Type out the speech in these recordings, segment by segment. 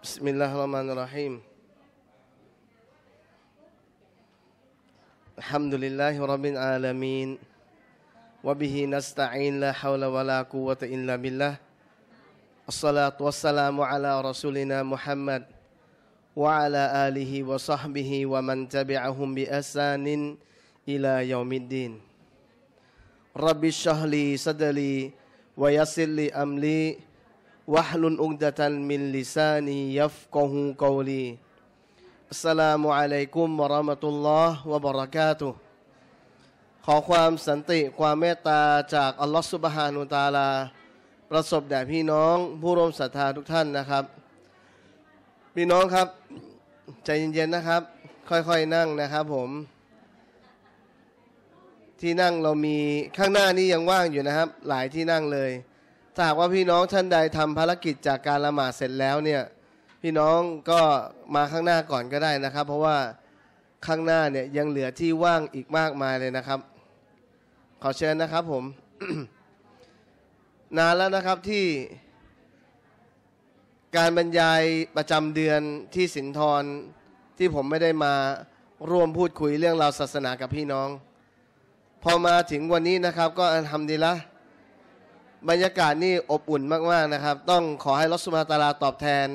بسم الله الرحمن الرحيم الحمد لله رب العالمين وبه نستعين لا حول ولا قوة إلا بالله الصلاة والسلام على رسولنا محمد وعلى آله وصحبه ومن تبعهم بأسان إلى يوم الدين رب اشرح لي ويسلي أملي วะฮล و ا ก ل ل عقدة من ส س ا ن ي يفقه قولي السلام عليكم ورحمة الله وبركاته ขอความสันติความเมตตาจากอัลลอฮ์ซุบฮานุตาลาประสบแด่พี่น้อง ผู้ร่วมศรัทธาทุกท่านนะครับ พี่น้องครับใจเย็นๆนะครับ ค่อยๆนั่งนะครับผม ที่นั่งเรามีข้างหน้านี้ยังว่างอยู่นะครับ หลายที่นั่งเลยถ้าหากว่าพี่น้องท่านใดทำภารกิจจากการละหมาดเสร็จแล้ว เนี่ยพี่น้องก็มาข้างหน้าก่อนก็ได้นะครับ เพราะว่าข้างหน้าเนี่ยยังเหลือที่ว่างอีกมากมายเลยนะครับ ขอเชิญนะครับ ผมนานแล้วนะครับที่การบรรยายประจำเดือนที่สินทรที่ผมไม่ได้มาร่วมพูดคุยเรื่องราวศาสนากับพี่น้อง พอมาถึงวันนี้นะครับ ก็ทำดีละบรรยากาศนี่อบอุ่นมากๆนะครับต้องขอให้ลสมาตาลาตอบแทน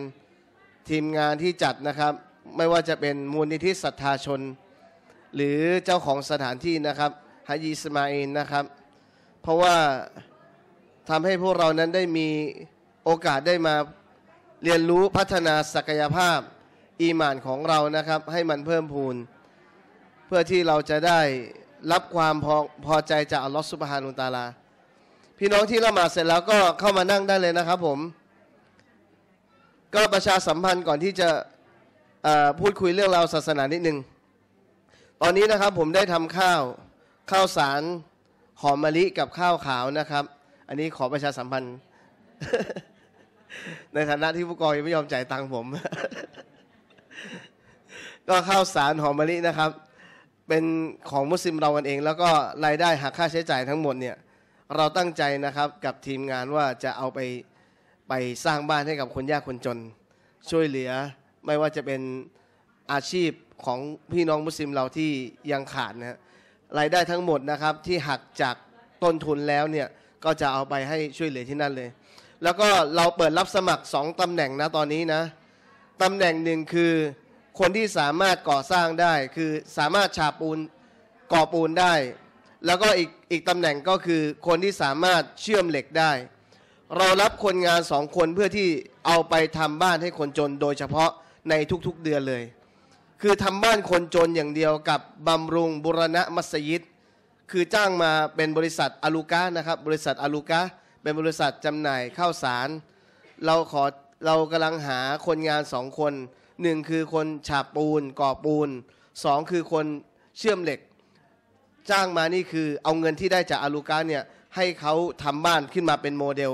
ทีมงานที่จัดนะครับ ไม่ว่าจะเป็นมูลนิธิศรัทธาชน หรือเจ้าของสถานที่นะครับฮายีสมาอินนะครับ เพราะว่าทำให้พวกเรานั้นได้มีโอกาสได้มาเรียนรู้พัฒนาศักยภาพอีหมานของเรานะครับ ให้มันเพิ่มพูน เพื่อที่เราจะได้รับความพอพอใจจากอัลลอฮฺสุบฮานุตาลาพี่น้องที่ละหมาดเสร็จแล้วก็เข้ามานั่งได้เลยนะครับ ผม ก็ประชาสัมพันธ์ก่อนที่จะพูดคุยเรื่องราวศาสนานิดนึงตอนนี้นะครับ ผมได้ทำข้าว ข้าวสารหอมมะลิกับข้าวขาวนะครับ อันนี้ขอประชาสัมพันธ์ ในฐานะที่ผู้กองยังไม่ยอมจ่ายตังค์ผม ก็ข้าวสารหอมมะลินะครับ เป็นของมุสลิมเรากันเอง แล้วก็รายได้หักค่าใช้จ่ายทั้งหมดเนี่ยเราตั้งใจนะครับกับทีมงานว่าจะเอาไปไปสร้างบ้านให้กับคนยากคนจนช่วยเหลือ ไม่ว่าจะเป็นอาชีพของพี่น้องมุสลิมเราที่ยังขาดนะรายได้ทั้งหมดนะครับ ที่หักจากต้นทุนแล้วเนี่ยก็จะเอาไปให้ช่วยเหลือที่นั่นเลย แล้วก็เราเปิดรับสมัครสองตำแหน่งนะตอนนี้นะตำแหน่งหนึ่งคือคนที่สามารถก่อสร้างได้ คือสามารถฉาบปูนก่อปูนได้แล้วก็อีกอีกตำแหน่งก็คือคนที่สามารถเชื่อมเหล็กได้ เรารับคนงานสองคนเพื่อที่เอาไปทำบ้านให้คนจนโดยเฉพาะในทุกๆเดือนเลย คือทำบ้านคนจนอย่างเดียวกับบำรุงบุรณะมัสยิด คือจ้างมาเป็นบริษัทอาลูกานะครับ บริษัทอาลูกาเป็นบริษัทจำหน่ายข้าวสารเราขอเรากำลังหาคนงานสองคนหนึ่งคือคนฉาบปูนก่อปูนสองคือคนเชื่อมเหล็กจ้างมานี่คือเอาเงินที่ได้จากอาลูกาเนี่ยให้เขาทำบ้านขึ้นมาเป็นโมเดล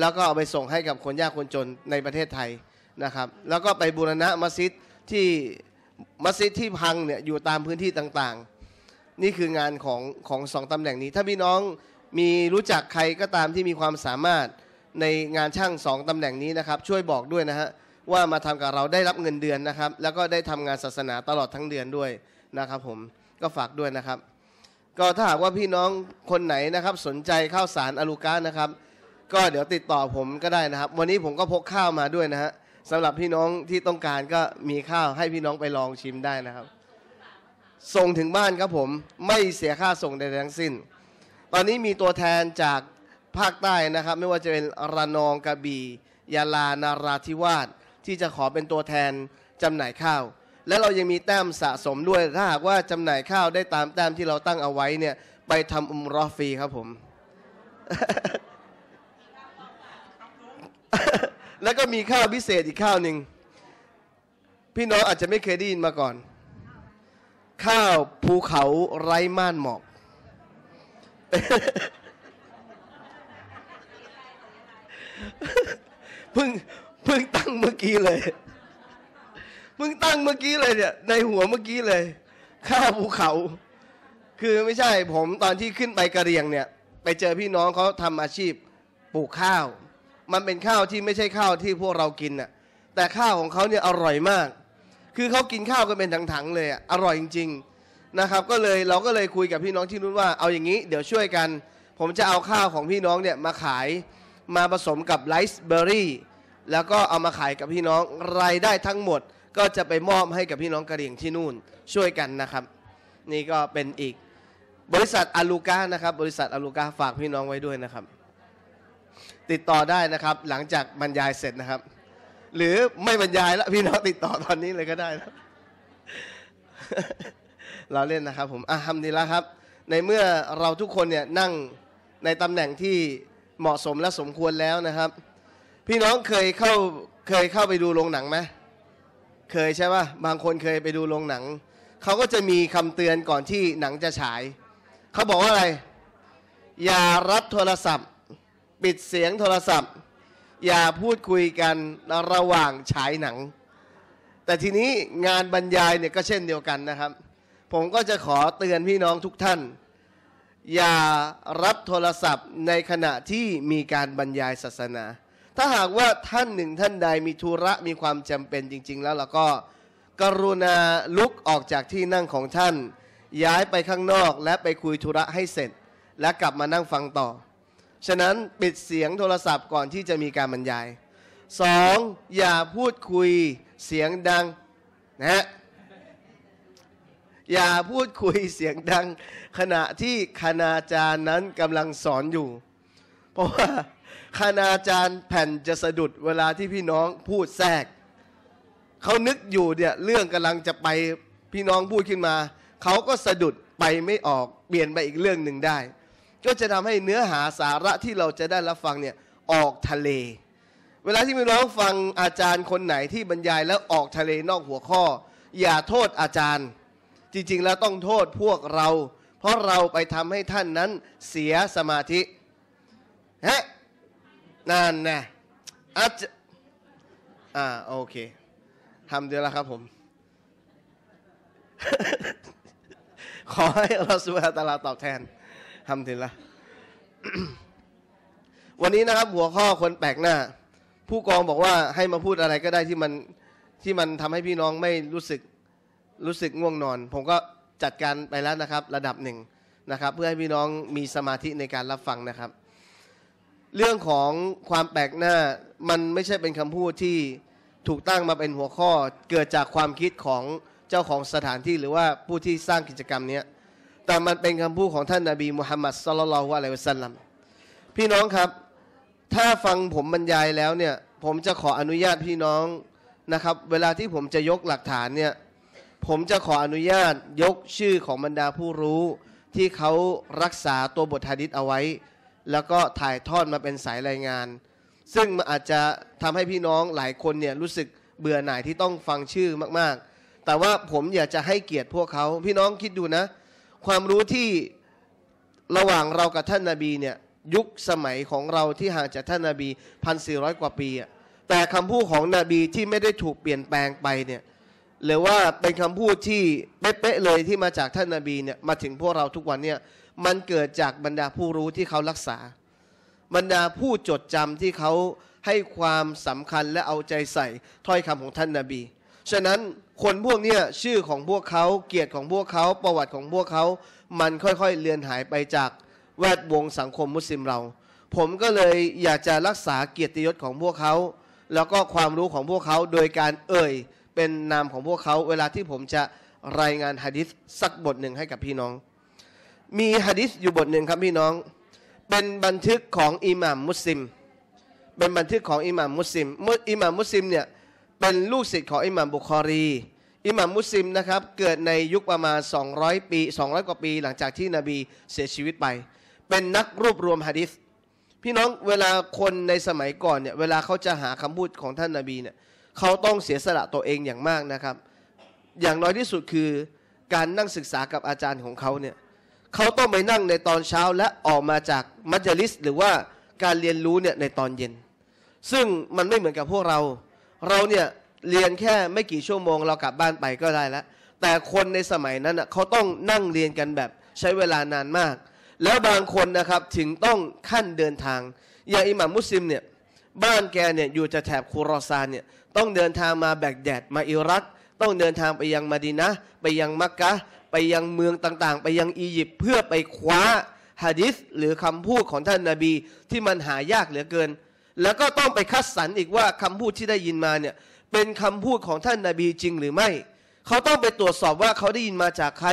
แล้วก็เอาไปส่งให้กับคนยากคนจนในประเทศไทยนะครับ แล้วก็ไปบูรณะมัสยิดที่มัสยิดที่พังเนี่ยอยู่ตามพื้นที่ต่าง ๆ นี่คืองานของของสองตำแหน่งนี้ ถ้าพี่น้องมีรู้จักใครก็ตามที่มีความสามารถในงานช่างสองตำแหน่งนี้นะครับ ช่วยบอกด้วยนะฮะว่ามาทำกับเราได้รับเงินเดือนนะครับ แล้วก็ได้ทำงานศาสนาตลอดทั้งเดือนด้วยนะครับ ผมก็ฝากด้วยนะครับก็ถ้าหากว่าพี่น้องคนไหนนะครับสนใจข้าวสารอลูก้านะครับ ก็เดี๋ยวติดต่อผมก็ได้นะครับ วันนี้ผมก็พกข้าวมาด้วยนะฮะสำหรับพี่น้องที่ต้องการก็มีข้าวให้พี่น้องไปลองชิมได้นะครับ ส่งถึงบ้านครับผมไม่เสียค่าส่งใดทั้งสิ้น ตอนนี้มีตัวแทนจากภาคใต้นะครับ ไม่ว่าจะเป็นระนองกระบี่ยาลานาราธิวาสที่จะขอเป็นตัวแทนจำหน่ายข้าวและเรายังมีแต้มสะสมด้วยถ้าหากว่าจำหน่ายข้าวได้ตามแต้มที่เราตั้งเอาไว้ เนี่ย ไปทำอุมรอฟรีครับผม แล้วก็มีข้าวพิเศษอีกข้าวหนึ่งพี่น้องอาจจะไม่เคยได้ยินมาก่อนข้าวภูเขาไร้ม่านหมอกเพิ่งเพิ่งตั้งเมื่อกี้เลยมึงตั้งเมื่อกี้เลยเนี่ยในหัวเมื่อกี้เลย ข้าภูเขา คือไม่ใช่ผมตอนที่ขึ้นไปกระเรียงเนี่ย ไปเจอพี่น้องเขาทำอาชีพปลูกข้าว มันเป็นข้าวที่ไม่ใช่ข้าวที่พวกเรากินน่ะแต่ข้าวของเขาเนี่ยอร่อยมาก คือเขากินข้าวกันเป็นถังๆเลยอร่อยจริง ๆนะครับ ก็เลยเราก็เลยคุยกับพี่น้องที่นู้นว่าเอาอย่างนี้ เดี๋ยวช่วยกัน ผมจะเอาข้าวของพี่น้องเนี่ยมาขายมาผสมกับไรซ์เบอร์รี่แล้วก็เอามาขายกับพี่น้องรายได้ทั้งหมดก็จะไปมอบให้กับพี่น้องกะเหรี่ยงที่นู่นช่วยกันนะครับ นี่ก็เป็นอีก บริษัทอาลูก้านะครับ บริษัทอาลูก้าฝากพี่น้องไว้ด้วยนะครับ ติดต่อได้นะครับ หลังจากบรรยายเสร็จนะครับ หรือไม่บรรยายแล้วพี่น้องติดต่อตอนนี้เลยก็ได้นะเราเล่นนะครับ ผมอ่ะทำดีแล้วครับ ในเมื่อเราทุกคนเนี่ยนั่งในตำแหน่งที่เหมาะสมและสมควรแล้วนะครับ พี่น้องเคยเข้าเคยเข้าไปดูโรงหนังไหมเคยใช่ป่ะบางคนเคยไปดูโรงหนังเขาก็จะมีคำเตือนก่อนที่หนังจะฉายเขาบอกว่าอะไร อย่ารับโทรศัพท์ ปิดเสียงโทรศัพท์ อย่าพูดคุยกันระหว่างฉายหนัง แต่ทีนี้งานบรรยายเนี่ยก็เช่นเดียวกันนะครับ ผมก็จะขอเตือนพี่น้องทุกท่าน อย่ารับโทรศัพท์ในขณะที่มีการบรรยายศาสนาถ้าหากว่าท่านหนึ่งท่านใดมีธุระมีความจำเป็นจริง ๆ แล้วเราก็ กรุณาลุกออกจากที่นั่งของท่าน ย้ายไปข้างนอกและไปคุยธุระให้เสร็จ และกลับมานั่งฟังต่อ ฉะนั้นปิดเสียงโทรศัพท์ก่อนที่จะมีการบรรยาย 2. อย่าพูดคุยเสียงดังนะฮะอย่าพูดคุยเสียงดัง ขณะที่คณาจารย์นั้นกำลังสอนอยู่เพราะว่าคณาจารย์แผ่นจะสะดุดเวลาที่พี่น้องพูดแทรก เขานึกอยู่เนี่ยเรื่องกำลังจะไปพี่น้องพูดขึ้นมาเขาก็สะดุดไปไม่ออกเปลี่ยนไปอีกเรื่องหนึ่งได้ ก็จะทำให้เนื้อหาสาระที่เราจะได้รับฟังเนี่ยออกทะเล เวลาที่พี่น้องฟังอาจารย์คนไหนที่บรรยายแล้วออกทะเลนอกหัวข้อ อย่าโทษอาจารย์จริงๆแล้วต้องโทษพวกเรา เพราะเราไปทำให้ท่านนั้นเสียสมาธิฮะนานนะอัจอ่าโอเคทำเดียวละครับ ผม ขอให้เราสุภาตาลาตอบแทนทำเดียวละวันนี้นะครับ หัวข้อคนแปลกหน้า ผู้กองบอกว่าให้มาพูดอะไรก็ได้ที่มันที่มันทำให้พี่น้องไม่รู้สึกรู้สึกง่วงนอน ผมก็จัดการไปแล้วนะครับ ระดับหนึ่งนะครับ เพื่อให้พี่น้องมีสมาธิในการรับฟังนะครับเรื่องของความแปลกหน้ามันไม่ใช่เป็นคำพูดที่ถูกตั้งมาเป็นหัวข้อ เกิดจากความคิดของเจ้าของสถานที่ หรือว่าผู้ที่สร้างกิจกรรมนี้แต่มันเป็นคำพูดของท่านนาบีมุฮัมมัดสลลัลวะลัยวะสัลลัมพี่น้องครับถ้าฟังผมบรรยายแล้วเนี่ยผมจะขออนุญาตพี่น้องนะครับเวลาที่ผมจะยกหลักฐานเนี่ยผมจะขออนุญาตยกชื่อของบรรดาผู้รู้ ที่เขารักษาตัวบทฮะดิษเอาไว้แล้วก็ถ่ายทอดมาเป็นสายรายงาน ซึ่งอาจจะทำให้พี่น้องหลายคนเนี่ยรู้สึกเบื่อหน่ายที่ต้องฟังชื่อมากๆ แต่ว่าผมอยากจะให้เกียรติพวกเขาพี่น้องคิดดูนะ ความรู้ที่ระหว่างเรากับท่านนาบีเนี่ยยุคสมัยของเราที่ห่างจากท่านนาบีพันสี่ร้อยกว่าปีแต่คำพูดของนบีที่ไม่ได้ถูกเปลี่ยนแปลงไปเนี่ยหรือว่าเป็นคำพูดที่เป๊ะเลยที่มาจากท่านนาบีเนี่ยมาถึงพวกเราทุกวันเนี่ยมันเกิดจากบรรดาผู้รู้ที่เขารักษา บรรดาผู้จดจำที่เขาให้ความสำคัญและเอาใจใส่ถ้อยคำของท่านนาบี ฉะนั้นคนพวกเนี้ยชื่อของพวกเขาเกียรติของพวกเขา ประวัติของพวกเขา มันค่อยๆเลือนหายไปจากแวดวงสังคมมุสลิมเรา ผมก็เลยอยากจะรักษาเกียรติยศของพวกเขา แล้วก็ความรู้ของพวกเขาโดยการเอ่ยเป็นนามของพวกเขา เวลาที่ผมจะรายงานฮะดิษสักบทหนึ่งให้กับพี่น้องมีฮะดิษอยู่บทหนึ่งครับพี่น้อง เป็นบันทึกของอิหม่ามมุสลิม เป็นบันทึกของอิหม่ามมุสลิมอิหม่ามมุสลิมเนี่ยเป็นลูกศิษย์ของอิหม่ามบุคอรี อิหม่ามมุสลิมนะครับเกิดในยุคประมาณ 200 ปี 200กว่าปี หลังจากที่นบีเสียชีวิตไป เป็นนักรวบรวมฮะดิษ พี่น้องเวลาคนในสมัยก่อนเนี่ยเวลาเขาจะหาคำพูดของท่านนาบีเนี่ยเขาต้องเสียสละตัวเองอย่างมากนะครับ อย่างน้อยที่สุดคือการนั่งศึกษากับอาจารย์ของเขาเนี่ยเขาต้องไปนั่งในตอนเช้า และออกมาจากมัจลิส หรือว่าการเรียนรู้เนี่ยในตอนเย็น ซึ่งมันไม่เหมือนกับพวกเรา เราเนี่ยเรียนแค่ไม่กี่ชั่วโมง เรากลับบ้านไปก็ได้แล้ว แต่คนในสมัยนั้นเขาต้องนั่งเรียนกันแบบใช้เวลานานมาก แล้วบางคนนะครับถึงต้องขั้นเดินทาง อย่างอิหม่ามมุสลิมเนี่ยบ้านแกเนี่ยอยู่จะแถบคูรอซานเนี่ยต้องเดินทางมาแบกแดด มาอิรักต้องเดินทางไปยังมาดินะไปยังมักกะไปยังเมืองต่างๆ ไปยังอียิปต์เพื่อไปคว้าฮะดิษหรือคำพูดของท่านนาบีที่มันหายากเหลือเกิน แล้วก็ต้องไปคัดสรรอีกว่าคำพูดที่ได้ยินมาเนี่ยเป็นคำพูดของท่านนาบีจริงหรือไม่ เขาต้องไปตรวจสอบว่าเขาได้ยินมาจากใคร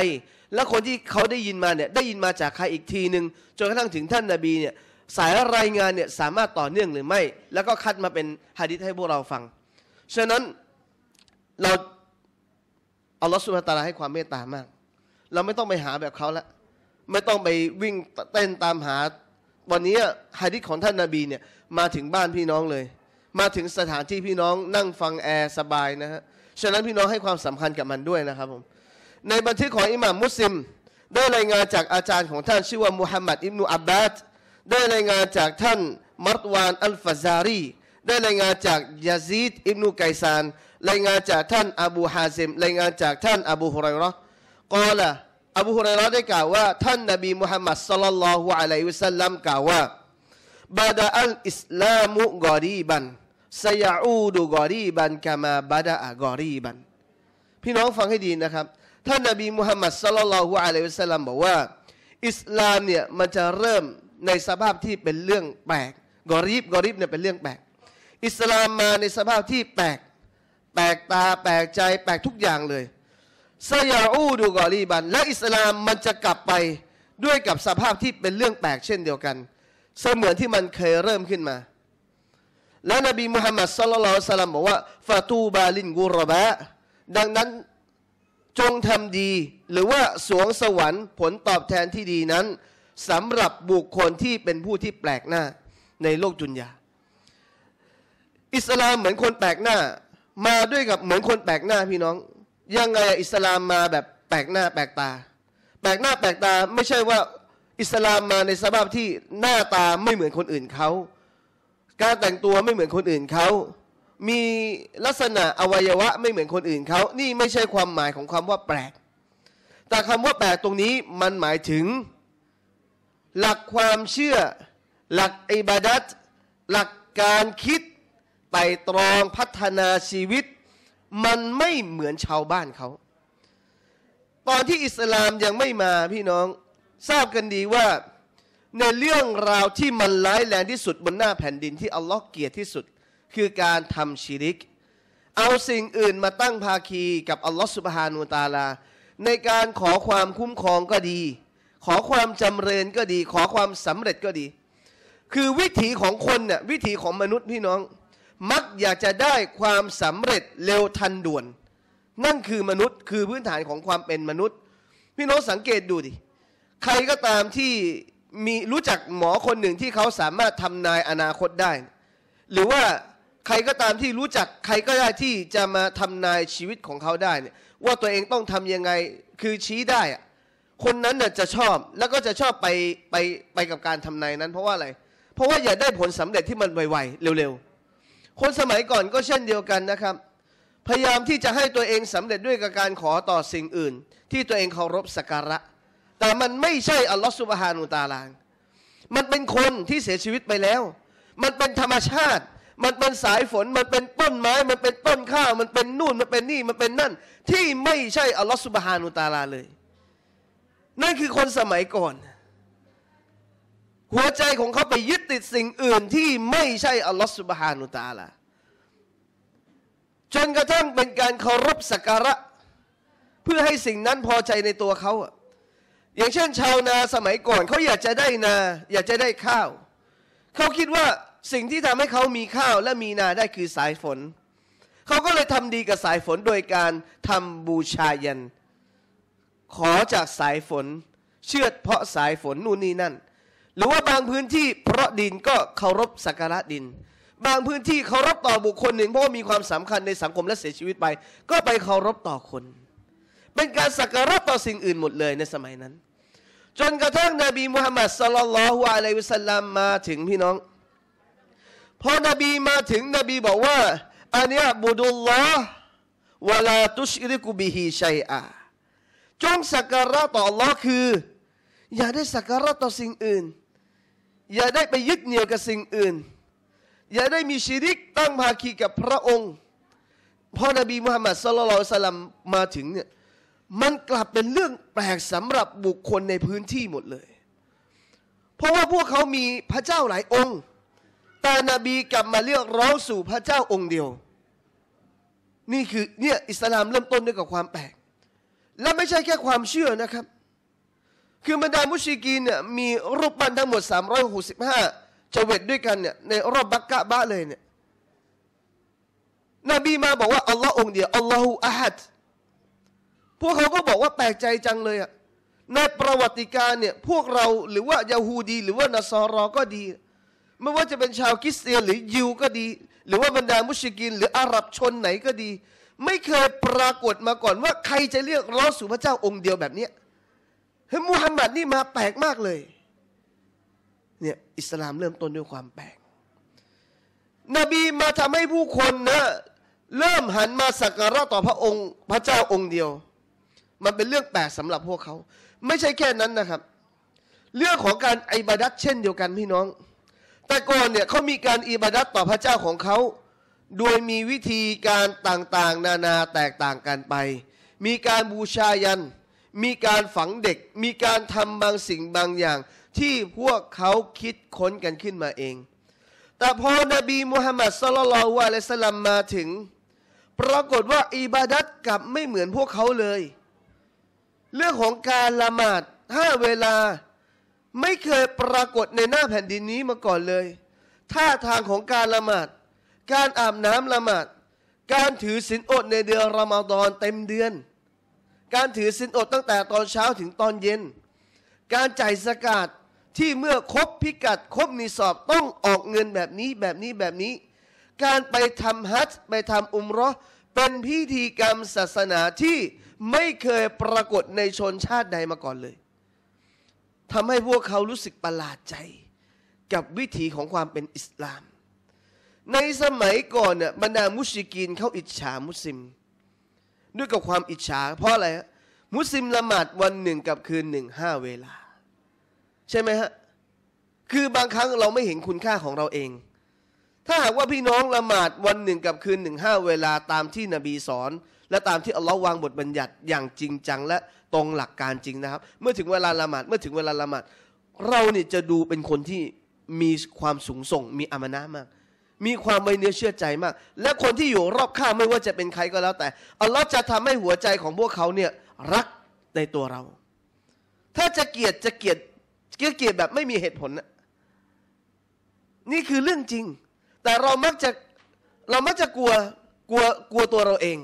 และคนที่เขาได้ยินมาเนี่ยได้ยินมาจากใครอีกทีหนึ่งจนกระทั่งถึงท่านนาบีเนี่ยสายรายงานเนี่ยสามารถต่อเนื่องหรือไม่ แล้วก็คัดมาเป็นฮะดิษให้พวกเราฟังฉะนั้นเราอัลลอฮฺสุบฮฺตลาให้ความเมตตามากเราไม่ต้องไปหาแบบเขาแล้วไม่ต้องไปวิ่งเต้นตามหา วันนี้ฮะดิษของท่านนาบีเนี่ยมาถึงบ้านพี่น้องเลย มาถึงสถานที่พี่น้องนั่งฟังแอร์สบายนะฮะฉะนั้นพี่น้องให้ความสำคัญกับมันด้วยนะครับผมในบันทึกของอิหม่ามมุสลิม ได้รายงานจากอาจารย์ของท่านชื่อว่ามุฮัมมัดอิบนุอับบาสได้รายงานจากท่านมัตวานอัลฟาซารีได้รายงานจากยาซีดอิบนุไกซาน รายงานจากท่านอบูฮาซิม รายงานจากท่านอบูฮุไรรอกอละอบูฮุรลยราได้กล่าวว่าท่านนบีมุฮัมมัดสัลลัลลอฮุอะลัยฮิวสัลลัมกล่าวว่าบาดาอัลอิสลามุกอรีบันสยาอูดูกอรีบันกามาบาดาอากอรีบันพี่น้องฟังให้ดีนะครับท่านนบีมุฮัมมัดสัลลัลลอฮุอะลัยฮิวสัลลัมบอกว่าอิสลามเนี่ยมันจะเริ่มในสภาพที่เป็นเรื่องแปลกกอรีบกอรีบเนี่ยเป็นเรื่องแปลกอิสลามมาในสภาพที่แปลกแปลกตาแปลกใจ แปลกทุกอย่างเลยซยาอูดูกอรีบันและอิสลามมันจะกลับไปด้วยกับสภาพที่เป็นเรื่องแปลกเช่นเดียวกัน เสมือนที่มันเคยเริ่มขึ้นมาและนบีมุฮัมมัดสลลัลสลัมบอกว่าฟาตูบาลินกุรบะดังนั้นจงทำดีหรือว่าสวงสวรรค์ผลตอบแทนที่ดีนั้นสำหรับบุคคลที่เป็นผู้ที่แปลกหน้าในโลกจุนยาอิสลามเหมือนคนแปลกหน้า มาด้วยกับเหมือนคนแปลกหน้าพี่น้องยังไงอิสลามมาแบบแปลกหน้าแปลกตา แปลกหน้าแปลกตาไม่ใช่ว่าอิสลามมาในสภาพที่หน้าตาไม่เหมือนคนอื่นเขาการแต่งตัวไม่เหมือนคนอื่นเขา มีลักษณะอวัยวะไม่เหมือนคนอื่นเขา นี่ไม่ใช่ความหมายของคำว่าแปลก แต่คำว่าแปลกตรงนี้มันหมายถึง หลักความเชื่อหลักอิบาดัตหลักการคิดไต่ตรองพัฒนาชีวิตมันไม่เหมือนชาวบ้านเขาตอนที่อิสลามยังไม่มาพี่น้อง ทราบกันดีว่าในเรื่องราวที่มันร้ายแรงที่สุดบนหน้าแผ่นดินที่อัลลอฮ์เกียรติที่สุดคือการทำชิริก เอาสิ่งอื่นมาตั้งภาคีกับอัลลอฮ์สุบฮานูตาลาในการขอความคุ้มครองก็ดี ขอความจำเริญก็ดี ขอความสำเร็จก็ดี คือวิถีของคนเนี่ยวิถีของมนุษย์พี่น้องมักอยากจะได้ความสำเร็จเร็วทันด่วน นั่นคือมนุษย์ คือพื้นฐานของความเป็นมนุษย์ พี่น้องสังเกตดูดิใครก็ตามที่มีรู้จักหมอคนหนึ่งที่เขาสามารถทำนายอนาคตได้ หรือว่าใครก็ตามที่รู้จักใครก็ได้ที่จะมาทำนายชีวิตของเขาได้เนี่ยว่าตัวเองต้องทำยังไงคือชี้ได้อะคนนั้นน่ยจะชอบแล้วก็จะชอบไปไปไปกับการทำนายนั้นเพราะว่าอะไร เพราะว่าอยากได้ผลสำเร็จที่มันไวๆเร็วๆคนสมัยก่อนก็เช่นเดียวกันนะครับ พยายามที่จะให้ตัวเองสำเร็จด้วยกับการขอต่อสิ่งอื่น ที่ตัวเองเคารพสักการะ แต่มันไม่ใช่อัลลอฮฺสุบฮานุตาลางมันเป็นคนที่เสียชีวิตไปแล้ว มันเป็นธรรมชาติ มันเป็นสายฝนมันเป็นต้นไม้ มันเป็นต้นข้าว มันเป็นนู่นมันเป็นนี่มันเป็นนั่น ที่ไม่ใช่อัลลอฮฺสุบฮานุตาลาเลย นั่นคือคนสมัยก่อนหัวใจของเขาไปยึดติดสิ่งอื่นที่ไม่ใช่อัลลอฮฺสุบฮานุตาละจนกระทั่งเป็นการเคารพสักการะ เพื่อให้สิ่งนั้นพอใจในตัวเขาอย่างเช่น ชาวนาสมัยก่อนเขาอยากจะได้นา อยากจะได้ข้าวเขาคิดว่าสิ่งที่ทำให้เขามีข้าว และมีนาได้คือสายฝนเขาก็เลยทำดีกับสายฝนโดยการทำบูชายัน ขอจากสายฝน เชื่อเพาะสายฝนนู่นนี่นั่นรือว่าบางพื้นที่เพราะดินก็เคารพสักการะดิน บางพื้นที่เคารพต่อบุคคลหนึ่งเพราะว่ามีความสำคัญในสังคมและเสียชีวิตไป ก็ไปเคารพต่อคน เป็นการสักการะต่อสิ่งอื่นหมดเลยในสมัยนั้น จนกระทั่งนบีมุฮัมมัดสลลัลลอฮุอะลัยวะสัลลัมมาถึงพี่น้องพอนบีมาถึงนบีบอกว่าอันนี้บุดุลลอฮ์วะลาตุชริกุบิฮิชัยอาจงสักการะต่อ Allah คือ อย่าได้สักการะต่อสิ่งอื่นอย่าได้ไปยึดเหนี่ยวกับสิ่งอื่น อย่าได้มีชีริกตั้งภาคีกับพระองค์พอนบีมุฮัมมัดสุลลัลสลัมมาถึงเนี่ย มันกลับเป็นเรื่องแปลกสำหรับบุคคลในพื้นที่หมดเลย เพราะว่าพวกเขามีพระเจ้าหลายองค์ แต่นบีกลับมาเรียกร้องสู่พระเจ้าองค์เดียว นี่คือเนี่ยอิสลามเริ่มต้นด้วยกับความแปลก และไม่ใช่แค่ความเชื่อนะครับคือบรรดามุชิกีเนี่ยมีรูปปั้นทั้งหมด 365จเวตด้วยกันเนี่ยในรอบบักกะบะเลยเนี่ย นบีมาบอกว่าอัลลอฮ์องเดียวอัลลอฮุอาฮัดพวกเขาก็บอกว่าแปลกใจจังเลยอะในประวัติการเนี่ยพวกเราหรือว่ายาฮูดีหรือว่านาซารอก็ดี ไม่ว่าจะเป็นชาวคริสเตียนหรือยิวก็ดี หรือว่าบรรดามุชิกินหรืออาหรับชนไหนก็ดี ไม่เคยปรากฏมาก่อน ว่าใครจะเรียกร้องสู่พระเจ้าองค์เดียวแบบนี้ฮ้ยมูฮัมหมัดนี่มาแปลกมากเลย เนี่ย อิสลามเริ่มต้นด้วยความแปลก นบีมาทำให้ผู้คนนะเริ่มหันมาสักการะต่อพระองค์พระเจ้าองค์เดียว มันเป็นเรื่องแปลกสำหรับพวกเขา ไม่ใช่แค่นั้นนะครับ เรื่องของการอิบาดัตเช่นเดียวกันพี่น้อง แต่ก่อนเนี่ยเขามีการอิบาดัตต่อพระเจ้าของเขาโดยมีวิธีการต่างๆ นานาแตกต่างกันไป มีการบูชายันมีการฝังเด็ก มีการทำบางสิ่งบางอย่างที่พวกเขาคิดค้นกันขึ้นมาเอง แต่พอนบีมุฮัมมัดสลลัลวะลสลัมมาถึง ปรากฏว่าอิบาดัตกลับไม่เหมือนพวกเขาเลย เรื่องของการละหมาดห้าเวลา ไม่เคยปรากฏในหน้าแผ่นดินนี้มาก่อนเลยท่าทางของการละหมาด การอาบน้ำละหมาด การถือศีลอดในเดือนรอมฎอนเต็มเดือนการถือสินอดตั้งแต่ตอนเช้าถึงตอนเย็น การจ่ายสกาดที่เมื่อครบพิกัดครบนิสอบต้องออกเงินแบบนี้แบบนี้แบบนี้ การไปทำฮัตไปทำอุมรอเป็นพิธีกรรมศาสนาที่ไม่เคยปรากฏในชนชาติใดมาก่อนเลยทำให้พวกเขารู้สึกประหลาดใจกับวิถีของความเป็นอิสลาม ในสมัยก่อนเนี่ยบรรดามุชิกีนเขาอิจฉามุสลิมด้วยกับความอิจฉาเพราะอะไรฮะมุสลิมละหมาดวันหนึ่งกับคืนหนึ่งห้าเวลา ใช่ไหมฮะคือบางครั้งเราไม่เห็นคุณค่าของเราเอง ถ้าหากว่าพี่น้องละหมาดวันหนึ่งกับคืนหนึ่งห้าเวลาตามที่นบีสอนและตามที่อัลลอฮ์วางบทบัญญัติอย่างจริงจัง และตรงหลักการจริงนะครับ เมื่อถึงเวลาละหมาดเมื่อถึงเวลาละหมาดเราเนี่ยจะดูเป็นคนที่มีความสูงส่งมีอามานะมากมีความไว้เนื้อเชื่อใจมาก และคนที่อยู่รอบข้างไม่ว่าจะเป็นใครก็แล้วแต่อัลลอฮ์จะทำให้หัวใจของพวกเขาเนี่ยรักในตัวเรา ถ้าจะเกลียดจะเกลียดเกลียดเกลียดแบบไม่มีเหตุผลนี่คือเรื่องจริง แต่เรามักจะเรามักจะกลัวกลัวกลัวตัวเราเอง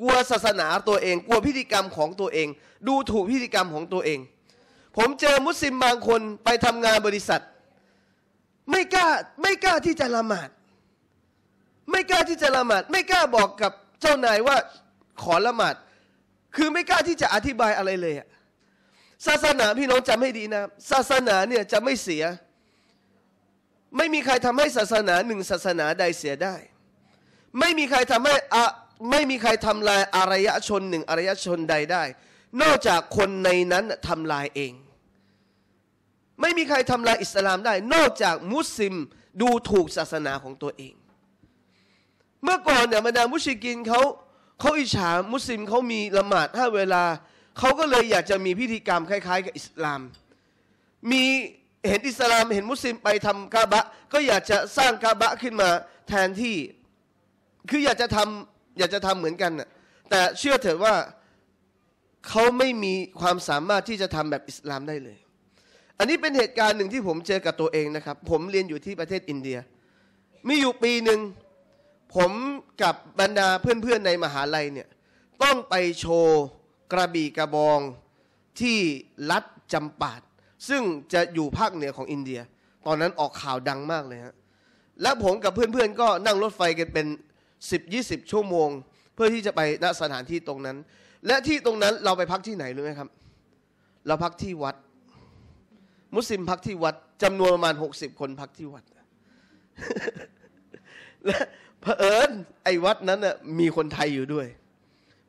กลัวศาสนาตัวเอง กลัวพิธีกรรมของตัวเอง ดูถูกพิธีกรรมของตัวเอง ผมเจอมุสลิมบางคนไปทำงานบริษัทไม่กล้าไม่กล้าที่จะละหมาดไม่กล้าที่จะละหมาดไม่กล้าบอกกับเจ้านายว่าขอละหมาดคือไม่กล้าที่จะอธิบายอะไรเลยอะศาสนาพี่น้องจำให้ดีนะ ศาสนาเนี่ยจะไม่เสีย ไม่มีใครทำให้ศาสนาหนึ่งศาสนาใดเสียได้ ไม่มีใครทำให้อะไม่มีใครทำลายอารยชนหนึ่งอารยชนใดได้ นอกจากคนในนั้นทำลายเองไม่มีใครทำลายอิสลามได้นอกจากมุสลิมดูถูกศาสนาของตัวเอง เมื่อก่อนเนี่ยบรรดามุชิกินเขาเขาอิจฉามุสลิมเขามีละหมาดห้าเวลาเขาก็เลยอยากจะมีพิธีกรรมคล้าย ๆ กับอิสลาม มีเห็นอิสลาม เห็นมุสลิมไปทำกาบะก็อยากจะสร้างกาบะขึ้นมาแทนที่ คืออยากจะทำอยากจะทำเหมือนกันน่ะ แต่เชื่อเถิดว่าเขาไม่มีความสามารถที่จะทำแบบอิสลามได้เลยอันนี้เป็นเหตุการณ์หนึ่งที่ผมเจอกับตัวเองนะครับ ผมเรียนอยู่ที่ประเทศอินเดีย มีอยู่ปีหนึ่งผมกับบรรดาเพื่อนๆ ในมหาลัยเนี่ยต้องไปโชว์กระบี่กระบองที่รัฐจำปาดซึ่งจะอยู่ภาคเหนือของอินเดีย ตอนนั้นออกข่าวดังมากเลยฮะและผมกับเพื่อนๆ ก็นั่งรถไฟกันเป็น10-20ชั่วโมง เพื่อที่จะไปณสถานที่ตรงนั้น และที่ตรงนั้นเราไปพักที่ไหนรู้ไหมครับ เราพักที่วัดมุสลิมพักที่วัดจำนวนประมาณหกสิบคนพักที่วัดและเผอิญไอ้วัดนั้นน่มีคนไทยอยู่ด้วย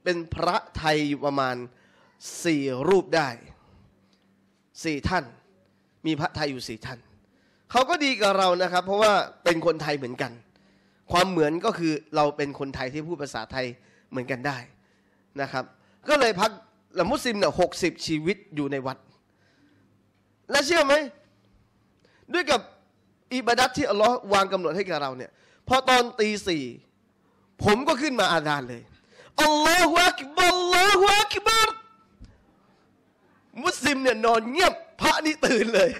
เป็นพระไทยอยู่ประมาณสี่รูปได้สี่ท่าน มีพระไทยอยู่สี่ท่านเขาก็ดีกับเรานะครับ เพราะว่าเป็นคนไทยเหมือนกัน ความเหมือนก็คือเราเป็นคนไทยที่พูดภาษาไทยเหมือนกันได้นะครับ ก็เลยพักละมุสลิมเนี่ยหกสิบชีวิตอยู่ในวัดและเชื่อไหมด้วยกับอิบาดัตที่อัลลอฮ์วางกำหนดให้กับเราเนี่ยพอตอนตีสี่ผมก็ขึ้นมาอาดานเลยอัลลอฮฺอักบัลลอฮฺอักบัรมุสลิมเนี่ยนอนเงียบพระนี่ตื่นเลย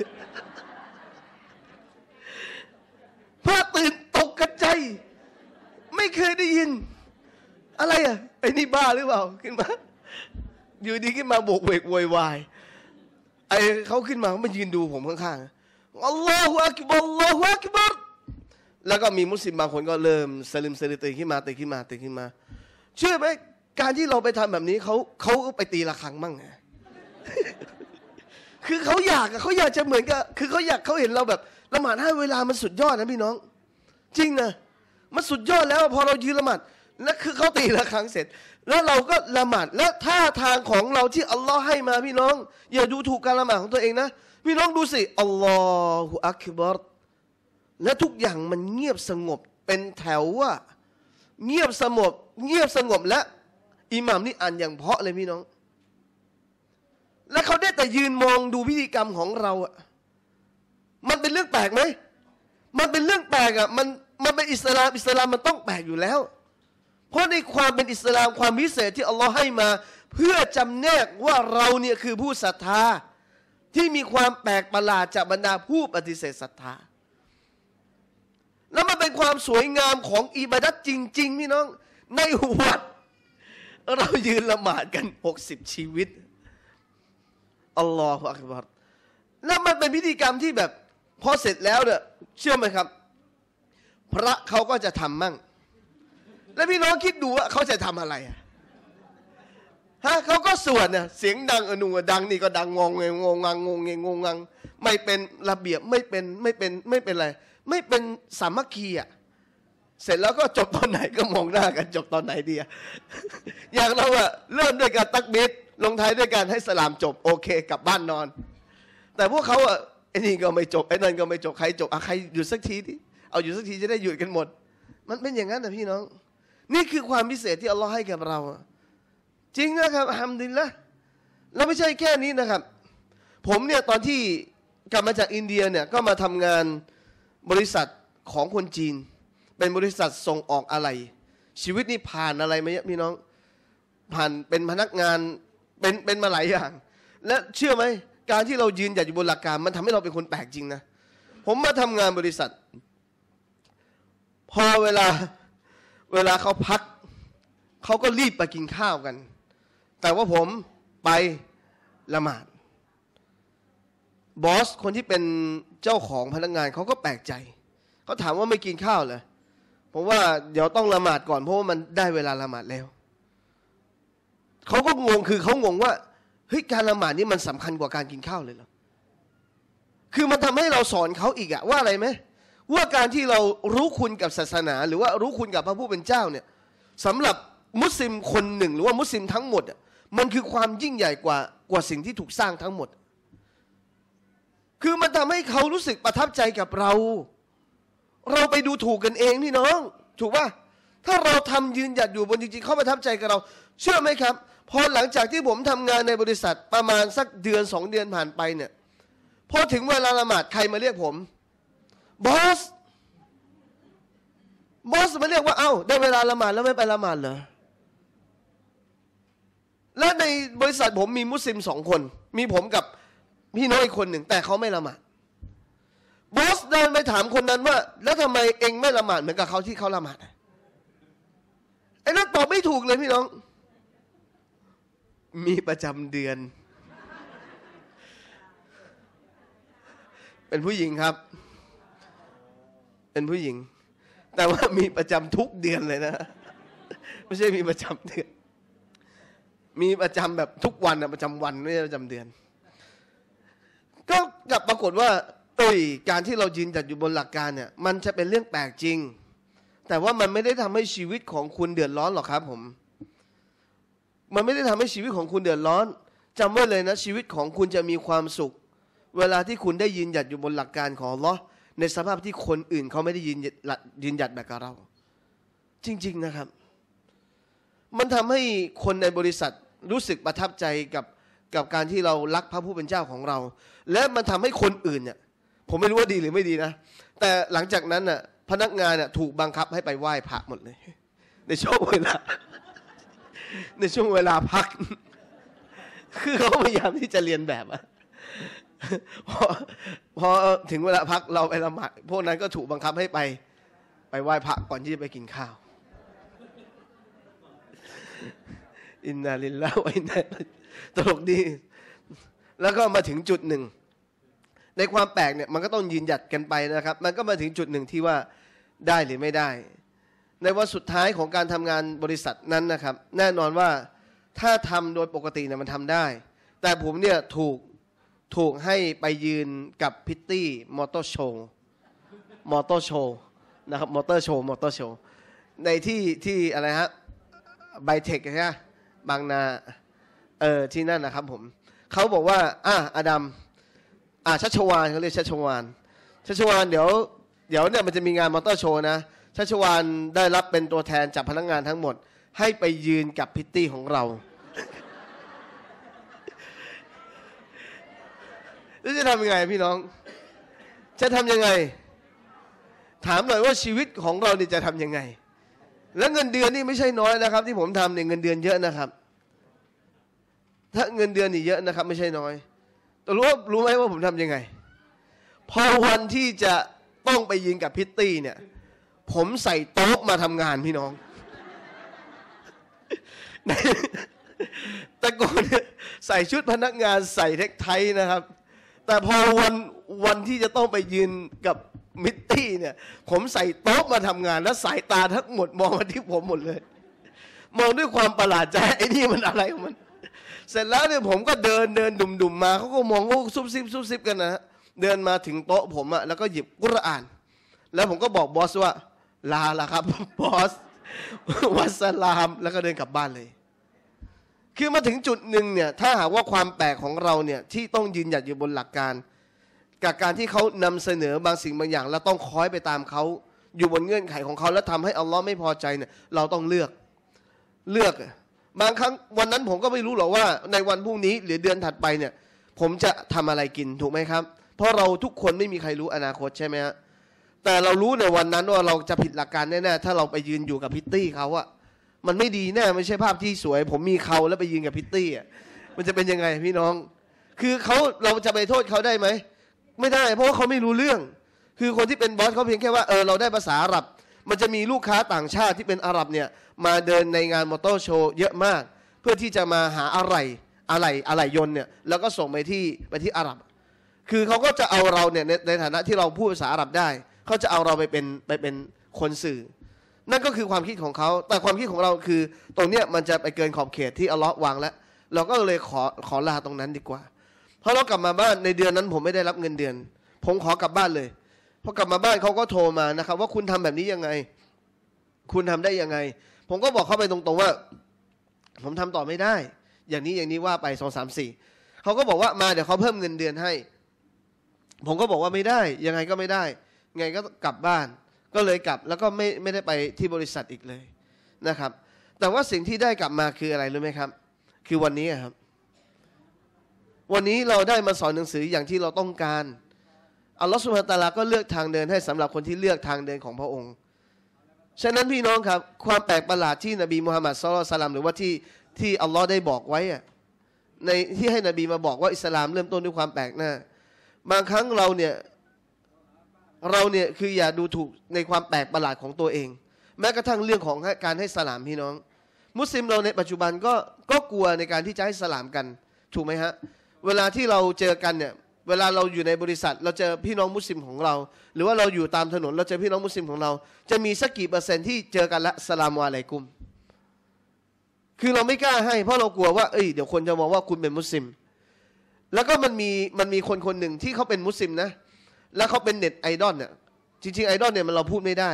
พระตื่นตกกระใจ ไม่เคยได้ยิน อะไรอ่ะไอ้นี่บ้าหรือเปล่า ขึ้นมา อยู่ดีขึ้นมาโบกเวกโวยวายไอเขาขึ้นมาเขามายืนดูผมข้างๆอัลลอฮฺอักบัรอัลลอฮฺอักบัรแล้วก็มีมุสลิมบางคนก็เริ่มสลิมสลิตื่นขึ้นมาตื่นขึ้นมาตื่นขึ้นมา เชื่อไหมการที่เราไปทำแบบนี้เขาเขาไปตีระรังมั่งไงคือเขาอยากเขาอยากจะเหมือนกับคือเขาอยากเขาเห็นเราแบบละหมาดให้เวลามันสุดยอดนะพี่น้อง จริงนะมันสุดยอดแล้วพอเรายืนละหมาดและคือเขาตีละครั้งเสร็จ แล้วเราก็ละหมาดและท่าทางของเราที่อัลลอฮ์ให้มาพี่น้อง อย่าดูถูกการละหมาดของตัวเองนะพี่น้องดูสิอัลลอฮฺอักบารและทุกอย่างมันเงียบสงบเป็นแถวว่า เงียบสงบเงียบสงบและอิหมามนี่อ่านอย่างเพาะเลยพี่น้อง และเขาได้แต่ยืนมองดูพิธีกรรมของเราอะมันเป็นเรื่องแปลกไหมมันเป็นเรื่องแปลกอะมันมันเป็นอิสลามอิสลามมันต้องแปลกอยู่แล้วเพราะในความเป็นอิสลามความพิเศษที่อัลลอฮ์ให้มา เพื่อจำแนกว่าเราเนี่ยคือผู้ศรัทธาที่มีความแปลกประหลาดจากบรรดาผู้ปฏิเสธศรัทธา แล้วมันเป็นความสวยงามของอิบาดัตจริงๆพี่น้อง ในวัด เรายืนละหมาดกัน 60 ชีวิตอัลลอฮฺอักบัรแล้วมันเป็นพิธีกรรมที่แบบพอเสร็จแล้วเนี่ยเชื่อไหมครับ พระเขาก็จะทำมั่งแล้วพี่น้องคิดดูว่าเขาจะทำอะไรฮะเขาก็สวดเนี่ยเสียงดังอนูดังนี่ก็ดังงงเงงงงงงงเงงงงไม่เป็นระเบียบไม่เป็นไม่เป็นไม่เป็นอะไร ไม่เป็นสามัคคีอ่ะเสร็จแล้วก็จบตอนไหนก็มองหน้ากันจบตอนไหนดีอะอย่างเราอะเริ่มด้วยการตักบิดลงท้ายด้วยการให้สลามจบโอเคกลับบ้านนอน แต่พวกเขาอะไอ้นี่ก็ไม่จบไอ้นั่นก็ไม่จบใครจบอะใครหยุดสักทีดิเอาหยุดสักทีจะได้หยุดกันหมด มันเป็นอย่างนั้นนะพี่น้องนี่คือความพิเศษที่อัลลอฮ์ให้กับเราจริงนะครับฮัมดินละแล้วไม่ใช่แค่นี้นะครับ ผมเนี่ยตอนที่กลับมาจากอินเดียเนี่ยก็มาทำงานบริษัทของคนจีน เป็นบริษัทส่งออกอะไร ชีวิตนี่ผ่านอะไรมหมพี่น้อง ผ่านเป็นพนักงานเป็นเป็นมาหลายอย่าง และเชื่อไหมการที่เรายืนหยัดอยู่บนหลักการ มันทำให้เราเป็นคนแปลกจริงนะผมมาทำงานบริษัท พอเวลาเวลาเขาพักเขาก็รีบไปกินข้าวกัน แต่ว่าผมไปละหมาด บอสคนที่เป็นเจ้าของพนักงานเขาก็แปลกใจเขาถามว่าไม่กินข้าวเลรผมว่าเดี๋ยวต้องละหมาดก่อนเพราะว่ามันได้เวลาละหมาดแล้วเขาก็งงคือเขางงว่าเฮ้ยการละหมาดนี่มันสำคัญกว่าการกินข้าวเลยเหรอคือมันทำให้เราสอนเขาอีกอะว่าอะไรไหมว่าการที่เรารู้คุณกับศาสนาหรือว่ารู้คุณกับพระผู้เป็นเจ้าเนี่ยสำหรับมุสลิมคนหนึ่ง หรือว่ามุสลิมทั้งหมดมันคือความยิ่งใหญ่กว่ากว่าสิ่งที่ถูกสร้างทั้งหมด คือมันทำให้เขารู้สึกประทับใจกับเรา เราไปดูถูกกันเองนี่น้อง ถูกป่ะถ้าเราทำยืนหยัดอยู่บนจริงๆ เขาประทับใจกับเรา เชื่อไหมครับพอหลังจากที่ผมทำงานในบริษัทประมาณสักเดือนสองเดือนผ่านไปเนี่ยพอถึงเวลาละหมาดใครมาเรียกผมบอส บอสมาเรียกว่า เอา้า ได้เวลาละหมาด แล้วไม่ไปละหมาดเหรอ และในบริษัทผมมีมุสลิมสองคน มีผมกับพี่น้อยคนหนึ่ง แต่เขาไม่ละหมาดบอสเดินไปถามคนนั้นว่า แล้วทำไมเองไม่ละหมาด เหมือนกับเขาที่เขาละหมาดไอ้นั่นตอบไม่ถูกเลยพี่น้อง มีประจำเดือน เป็นผู้หญิงครับเป็นผู้หญิง แต่ว่ามีประจำทุกเดือนเลยนะ ไม่ใช่มีประจำเดือน มีประจำแบบทุกวันนะประจำวันไม่ใช่ประจำเดือน ก็กลับปรากฏว่าตุยการที่เรายืนหยัดอยู่บนหลักการเนี่ย มันจะเป็นเรื่องแปลกจริง แต่ว่ามันไม่ได้ทำให้ชีวิตของคุณเดือดร้อนหรอกครับ ผม มันไม่ได้ทำให้ชีวิตของคุณเดือดร้อนจำไว้เลยนะชีวิตของคุณจะมีความสุข เวลาที่คุณได้ยืนหยัดอยู่บนหลักการของลอในสภาพที่คนอื่นเขาไม่ได้ยืนหลัดยืนหยัดแบบเรา จริง ๆ นะครับ มันทำให้คนในบริษัทรู้สึกประทับใจกับกับการที่เรารักพระผู้เป็นเจ้าของเรา และมันทำให้คนอื่นเนี่ย ผมไม่รู้ว่าดีหรือไม่ดีนะ แต่หลังจากนั้นน่ะพนักงานน่ะถูกบังคับให้ไปไหว้พระหมดเลยในช่วงเวลา ในช่วงเวลาพัก คือเขาพยายามที่จะเรียนแบบอะพอพอถึงเวลาพักเราไปละหมาดพวกนั้นก็ถูกบังคับให้ไป ไปไหว้พระก่อนที่จะไปกินข้าว อินนาลิลลาว์อินนาตลกดีแล้วก็มาถึงจุดหนึ่ง ในความแปลกเนี่ยมันก็ต้องยืนหยัดกันไปนะครับ มันก็มาถึงจุดหนึ่งที่ว่าได้หรือไม่ได้ ในวันสุดท้ายของการทำงานบริษัทนั้นนะครับ แน่นอนว่าถ้าทำโดยปกติเนี่ยมันทำได้ แต่ผมเนี่ยถูกถูกให้ไปยืนกับพิตตี้มอเตอร์โชว์มอเตอร์โชว์นะครับ มอเตอร์โชว์ มอเตอร์โชว์ ในที่ที่อะไรฮะไบเทคใช่ไหมบางนาเออที่นั่นนะครับผมเขาบอกว่าอ่ะอดัมอ่ะชัชวานเขาเรียกชัชวานชัชวานเดี๋ยวเดี๋ยวเนี่ยมันจะมีงานมอเตอร์โชว์นะชัชวานได้รับเป็นตัวแทนจากพนักงานทั้งหมด ให้ไปยืนกับพิตตี้ของเราแล้วจะทำยังไง พี่น้อง จะทำยังไง ถามหน่อยว่าชีวิตของเราเนี่ยจะทำยังไง แล้วเงินเดือนนี่ไม่ใช่น้อยนะครับ ที่ผมทำเนี่ยเงินเดือนเยอะนะครับ ถ้าเงินเดือนนี่เยอะนะครับ ไม่ใช่น้อย แต่รู้รู้ไหมว่าผมทำยังไง พอวันที่จะต้องไปยิงกับพิตตี้เนี่ย ผมใส่โต๊ะมาทำงานพี่น้องแต่ก่อนใส่ชุดพนักงานใส่เท็กไทยนะครับแต่พอวันวันที่จะต้องไปยืนกับมิตตี้เนี่ย ผมใส่โต๊ะมาทำงานแล้วสายตาทั้งหมด มองมาที่ผมหมดเลย มองด้วยความประหลาดใจไอ้นี่มันอะไรของมัน เสร็จแล้วเนี่ยผมก็เดินเดินดุ่มุมมา เขาก็มองก็ซุบซิบซุบซิบกันนะเดินมาถึงโต๊ะผมอะแล้วก็หยิบกุรอาน แล้วผมก็บอกบอสว่า ลาละครับบอสวัสลามแล้วก็เดินกลับบ้านเลยคือมาถึงจุดหนึ่งเนี่ยถ้าหากว่าความแปลกของเราเนี่ยที่ต้องยืนหยัดอยู่บนหลักการ กับการที่เขานำเสนอบางสิ่งบางอย่างแล้วต้องคอยไปตามเขา อยู่บนเงื่อนไขของเขาแล้วทำให้อัลลอฮ์ไม่พอใจเนี่ยเราต้องเลือกเลือก บางครั้งวันนั้นผมก็ไม่รู้หรอกว่าในวันพรุ่งนี้หรือเดือนถัดไปเนี่ย ผมจะทำอะไรกินถูกไหมครับ เพราะเราทุกคนไม่มีใครรู้อนาคตใช่ไหมฮะแต่เรารู้ในวันนั้นว่าเราจะผิดหลักการแน่ๆถ้าเราไปยืนอยู่กับพิตตี้เขาอะมันไม่ดีแน่ไม่ใช่ภาพที่สวย ผมมีเขาแล้วไปยืนกับพิตตี้อ่ะมันจะเป็นยังไงพี่น้อง คือเขาเราจะไปโทษเขาได้ไหมไม่ได้เพราะว่าเขาไม่รู้เรื่อง คือคนที่เป็นบอสเขาเพียงแค่ว่าเออเราได้ภาษาอาหรับ มันจะมีลูกค้าต่างชาติที่เป็นอาหรับเนี่ยมาเดินในงานมอเตอร์โชว์เยอะมาก เพื่อที่จะมาหาอะไรอะไรอะไรยนเนี่ยแล้วก็ส่งไปที่ไปที่อาหรับ คือเขาก็จะเอาเราเนี่ยในฐานะที่เราพูดภาษาอาหรับได้เขาจะเอาเราไปเป็นไปเป็นคนสื่อนั่นก็คือความคิดของเขา แต่ความคิดของเราคือ ตรงเนี้ยมันจะไปเกินขอบเขตที่อัลลอฮ์วางแล้วเราก็เลยขอขอลาตรงนั้นดีกว่า เพราะเรากลับมาบ้านในเดือนนั้น ผมไม่ได้รับเงินเดือน ผมขอกลับบ้านเลยพอกลับมาบ้านเขาก็โทรมานะครับ ว่าคุณทำแบบนี้ยังไง คุณทำได้ยังไง ผมก็บอกเขาไปตรงๆว่า ผมทำต่อไม่ได้ อย่างนี้อย่างนี้ว่าไปสองสามสี่ เขาก็บอกว่ามาเดี๋ยวเขาเพิ่มเงินเดือนให้ ผมก็บอกว่าไม่ได้ ยังไงก็ไม่ได้ ไงก็กลับบ้านก็เลยกลับ แล้วก็ไม่ไม่ได้ไปที่บริษัทอีกเลยนะครับ แต่ว่าสิ่งที่ได้กลับมาคืออะไรรู้ไหมครับ คือวันนี้ครับ วันนี้เราได้มาสอนหนังสืออย่างที่เราต้องการอัลลอฮฺสุบฮานตาลาก็เลือกทางเดินให้สำหรับคนที่เลือกทางเดินของพระองค์ฉะนั้นพี่น้องครับความแปลกประหลาดที่ นบีมูฮัมมัดสุลตัลลัมหรือว่าที่ ที่อัลลอฮ์ได้บอกไว้อะในที่ให้นบีมาบอกว่าอิสลาม เริ่มต้นด้วยความแปลกหน้า บางครั้งเราเนี่ยเราเนี่ยคืออย่าดูถูกในความแปลกประหลาดของตัวเอง แม้กระทั่งเรื่องของการให้สลามพี่น้อง มุสลิมเราในปัจจุบันก็ก็กลัวในการที่จะให้สลามกัน ถูกไหมฮะเวลาที่เราเจอกันเนี่ยเวลาเราอยู่ในบริษัท เราเจอพี่น้องมุสลิมของเรา หรือว่าเราอยู่ตามถนนเราเจอพี่น้องมุสลิมของเรา จะมีสักกี่เปอร์เซ็นต์ที่เจอกันละสลามวาอะไรกุม คือเราไม่กล้าให้เพราะเรากลัวว่าเอ้ยเดี๋ยวคนจะมองว่าคุณเป็นมุสลิม แล้วก็มันมีมันมีคนคนหนึ่งที่เขาเป็นมุสลิมนะแล้วเขาเป็นเน็ตไอดอลเนี่ยจริงๆไอดอลเนี่ยมันเราพูดไม่ได้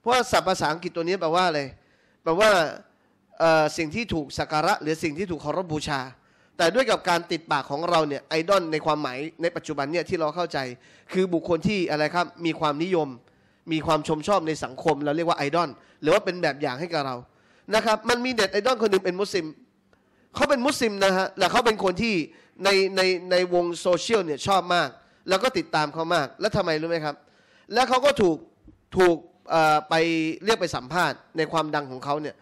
เพราะว่าศัพท์ภาษาอังกฤษตัวนี้แปลว่าอะไรแปลว่าสิ่งที่ถูกสักการะ หรือสิ่งที่ถูกเคารพบูชา แต่ด้วยกับการติดปากของเราเนี่ยไอดอลในความหมายในปัจจุบันเนี่ยที่เราเข้าใจ คือบุคคลที่อะไรครับมีความนิยม มีความชมชอบในสังคมเราเรียกว่าไอดอลหรือว่าเป็นแบบอย่างให้กับเรานะครับมันมีเด็ดไอดอลคนหนึ่งเป็นมุสลิมเขาเป็นมุสลิมนะฮะแล่เขาเป็นคนที่ในในในวงโซเชียลเนี่ยชอบมากแล้วก็ติดตามเขามาก แล้วทำไมรู้ไหมครับ แล้วเขาก็ถูกถูกไปเรียกไปสัมภาษณ์ ในความดังของเขาเนี่ย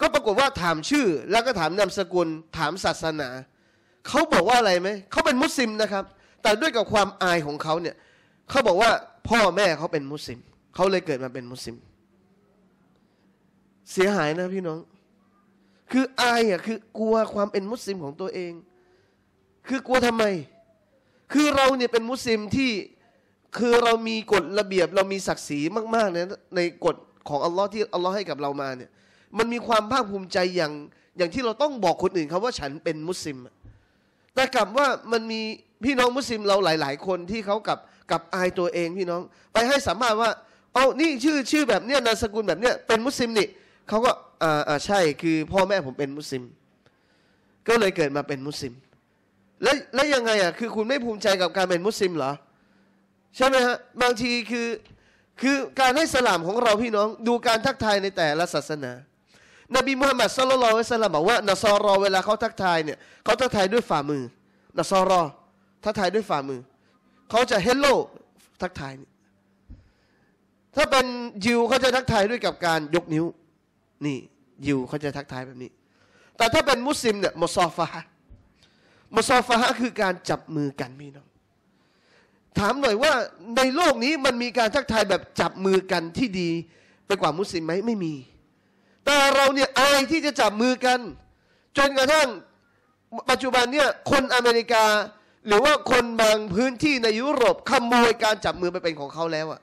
ก็ปรากฏว่าถามชื่อ แล้วก็ถามนามสกุล ถามศาสนา เขาบอกว่าอะไรไหม เขาเป็นมุสลิมนะครับ แต่ด้วยกับความอายของเขาเนี่ยเขาบอกว่าพ่อแม่เขาเป็นมุสลิม เขาเลยเกิดมาเป็นมุสลิม เสียหายนะพี่น้อง คืออายอ่ะคือกลัวความเป็นมุสลิมของตัวเอง คือกลัวทำไมคือเราเนี่ยเป็นมุสลิมที่คือเรามีกฎระเบียบ เรามีศักดิ์ศรีมากๆนยในกฎของอัลลอฮ์ที่อัลลอฮ์ให้กับเรามาเนี่ยมันมีความภาคภูมิใจอย่างอย่างที่เราต้องบอกคนอื่นครับว่าฉันเป็นมุสลิมแต่กลับว่ามันมีพี่น้องมุสลิมเราหลาย ๆ คนที่เขากับกับอายตัวเองพี่น้องไปให้สามารถว่าเอานี่ชื่อชื่อแบบเนี้ยนามสกุลแบบเนี้ยเป็นมุสลิมนี่เขาก็อ่าอ่าใช่คือพ่อแม่ผมเป็นมุสลิม ก็เลยเกิดมาเป็นมุสลิมแล้วแล้วยังไงอ่ะ คือคุณไม่ภูมิใจกับการเป็นมุสลิมเหรอใช่ไหมฮะบางทีคือคือการให้สลามของเราพี่น้องดูการทักทายในแต่ละศาสนา นบีมุฮัมมัดสุลลัลละสลามบอกว่านซอรอเวลาเขาทักทายเนี่ยเขาทักทายด้วยฝ่ามือ นซอรอ ทักทายด้วยฝ่ามือเขาจะเฮลโลทักทายถ้าเป็นยิวเขาจะทักทายด้วยกับการยกนิ้วนี่ยิวเขาจะทักทายแบบนี้ แต่ถ้าเป็นมุสลิมเนี่ยมุซอฟามาซอฟะฮะคือการจับมือกันพี่น้องถามหน่อยว่าในโลกนี้มันมีการทักทายแบบจับมือกันที่ดี ไปกว่ามุสลิมไหมไม่มี แต่เราเนี่ยอายที่จะจับมือกัน จนกระทั่งปัจจุบันเนี่ยคนอเมริกาหรือว่าคนบางพื้นที่ในยุโรปขโมยการจับมือไปเป็นของเขาแล้วอะ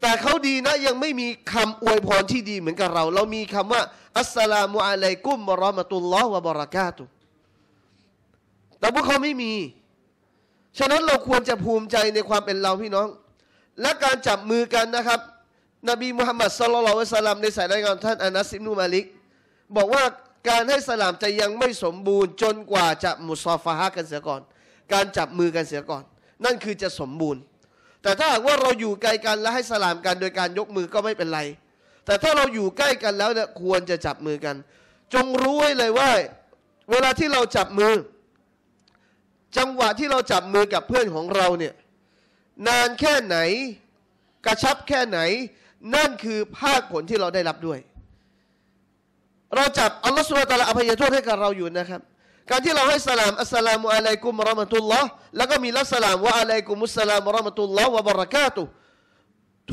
แต่เขาดีนะยังไม่มีคำอวยพรที่ดีเหมือนกับเรา เรามีคำว่า อัสสลามุอะลัยกุมมารอมตุลลอฮ์วะบรากาตุ แต่พวกเขาไม่มีฉะนั้นเราควรจะภูมิใจในความเป็นเราพี่น้อง และการจับมือกันนะครับ นบีมุฮัมมัดสลลัลวะสลามในสายรายงานท่านอานัสอิมนุมาลิก บอกว่าการให้สลามจะยังไม่สมบูรณ์จนกว่าจะมุซอฟาฮะกันเสียก่อน การจับมือกันเสียก่อน นั่นคือจะสมบูรณ์แต่ถ้าหากว่าเราอยู่ไกลกันและให้สลามกันโดยการยกมือก็ไม่เป็นไร แต่ถ้าเราอยู่ใกล้กันแล้วเนี่ยควรจะจับมือกัน จงรู้ไว้เลยว่า เวลาที่เราจับมือ จังหวะที่เราจับมือกับเพื่อนของเราเนี่ยนานแค่ไหน กระชับแค่ไหน นั่นคือภาคผลที่เราได้รับด้วย เราจับอัลลอฮฺสุลตาลาอภัยโทษให้กับเราอยู่นะครับการที่เราให้สลามอัสสลามุอะลัยกุมรอมตุลลอฮ์แล้วก็มีละสลามว่าอะลัยกุมุสสลามรอมตุลลอฮ์วะบรักาตุ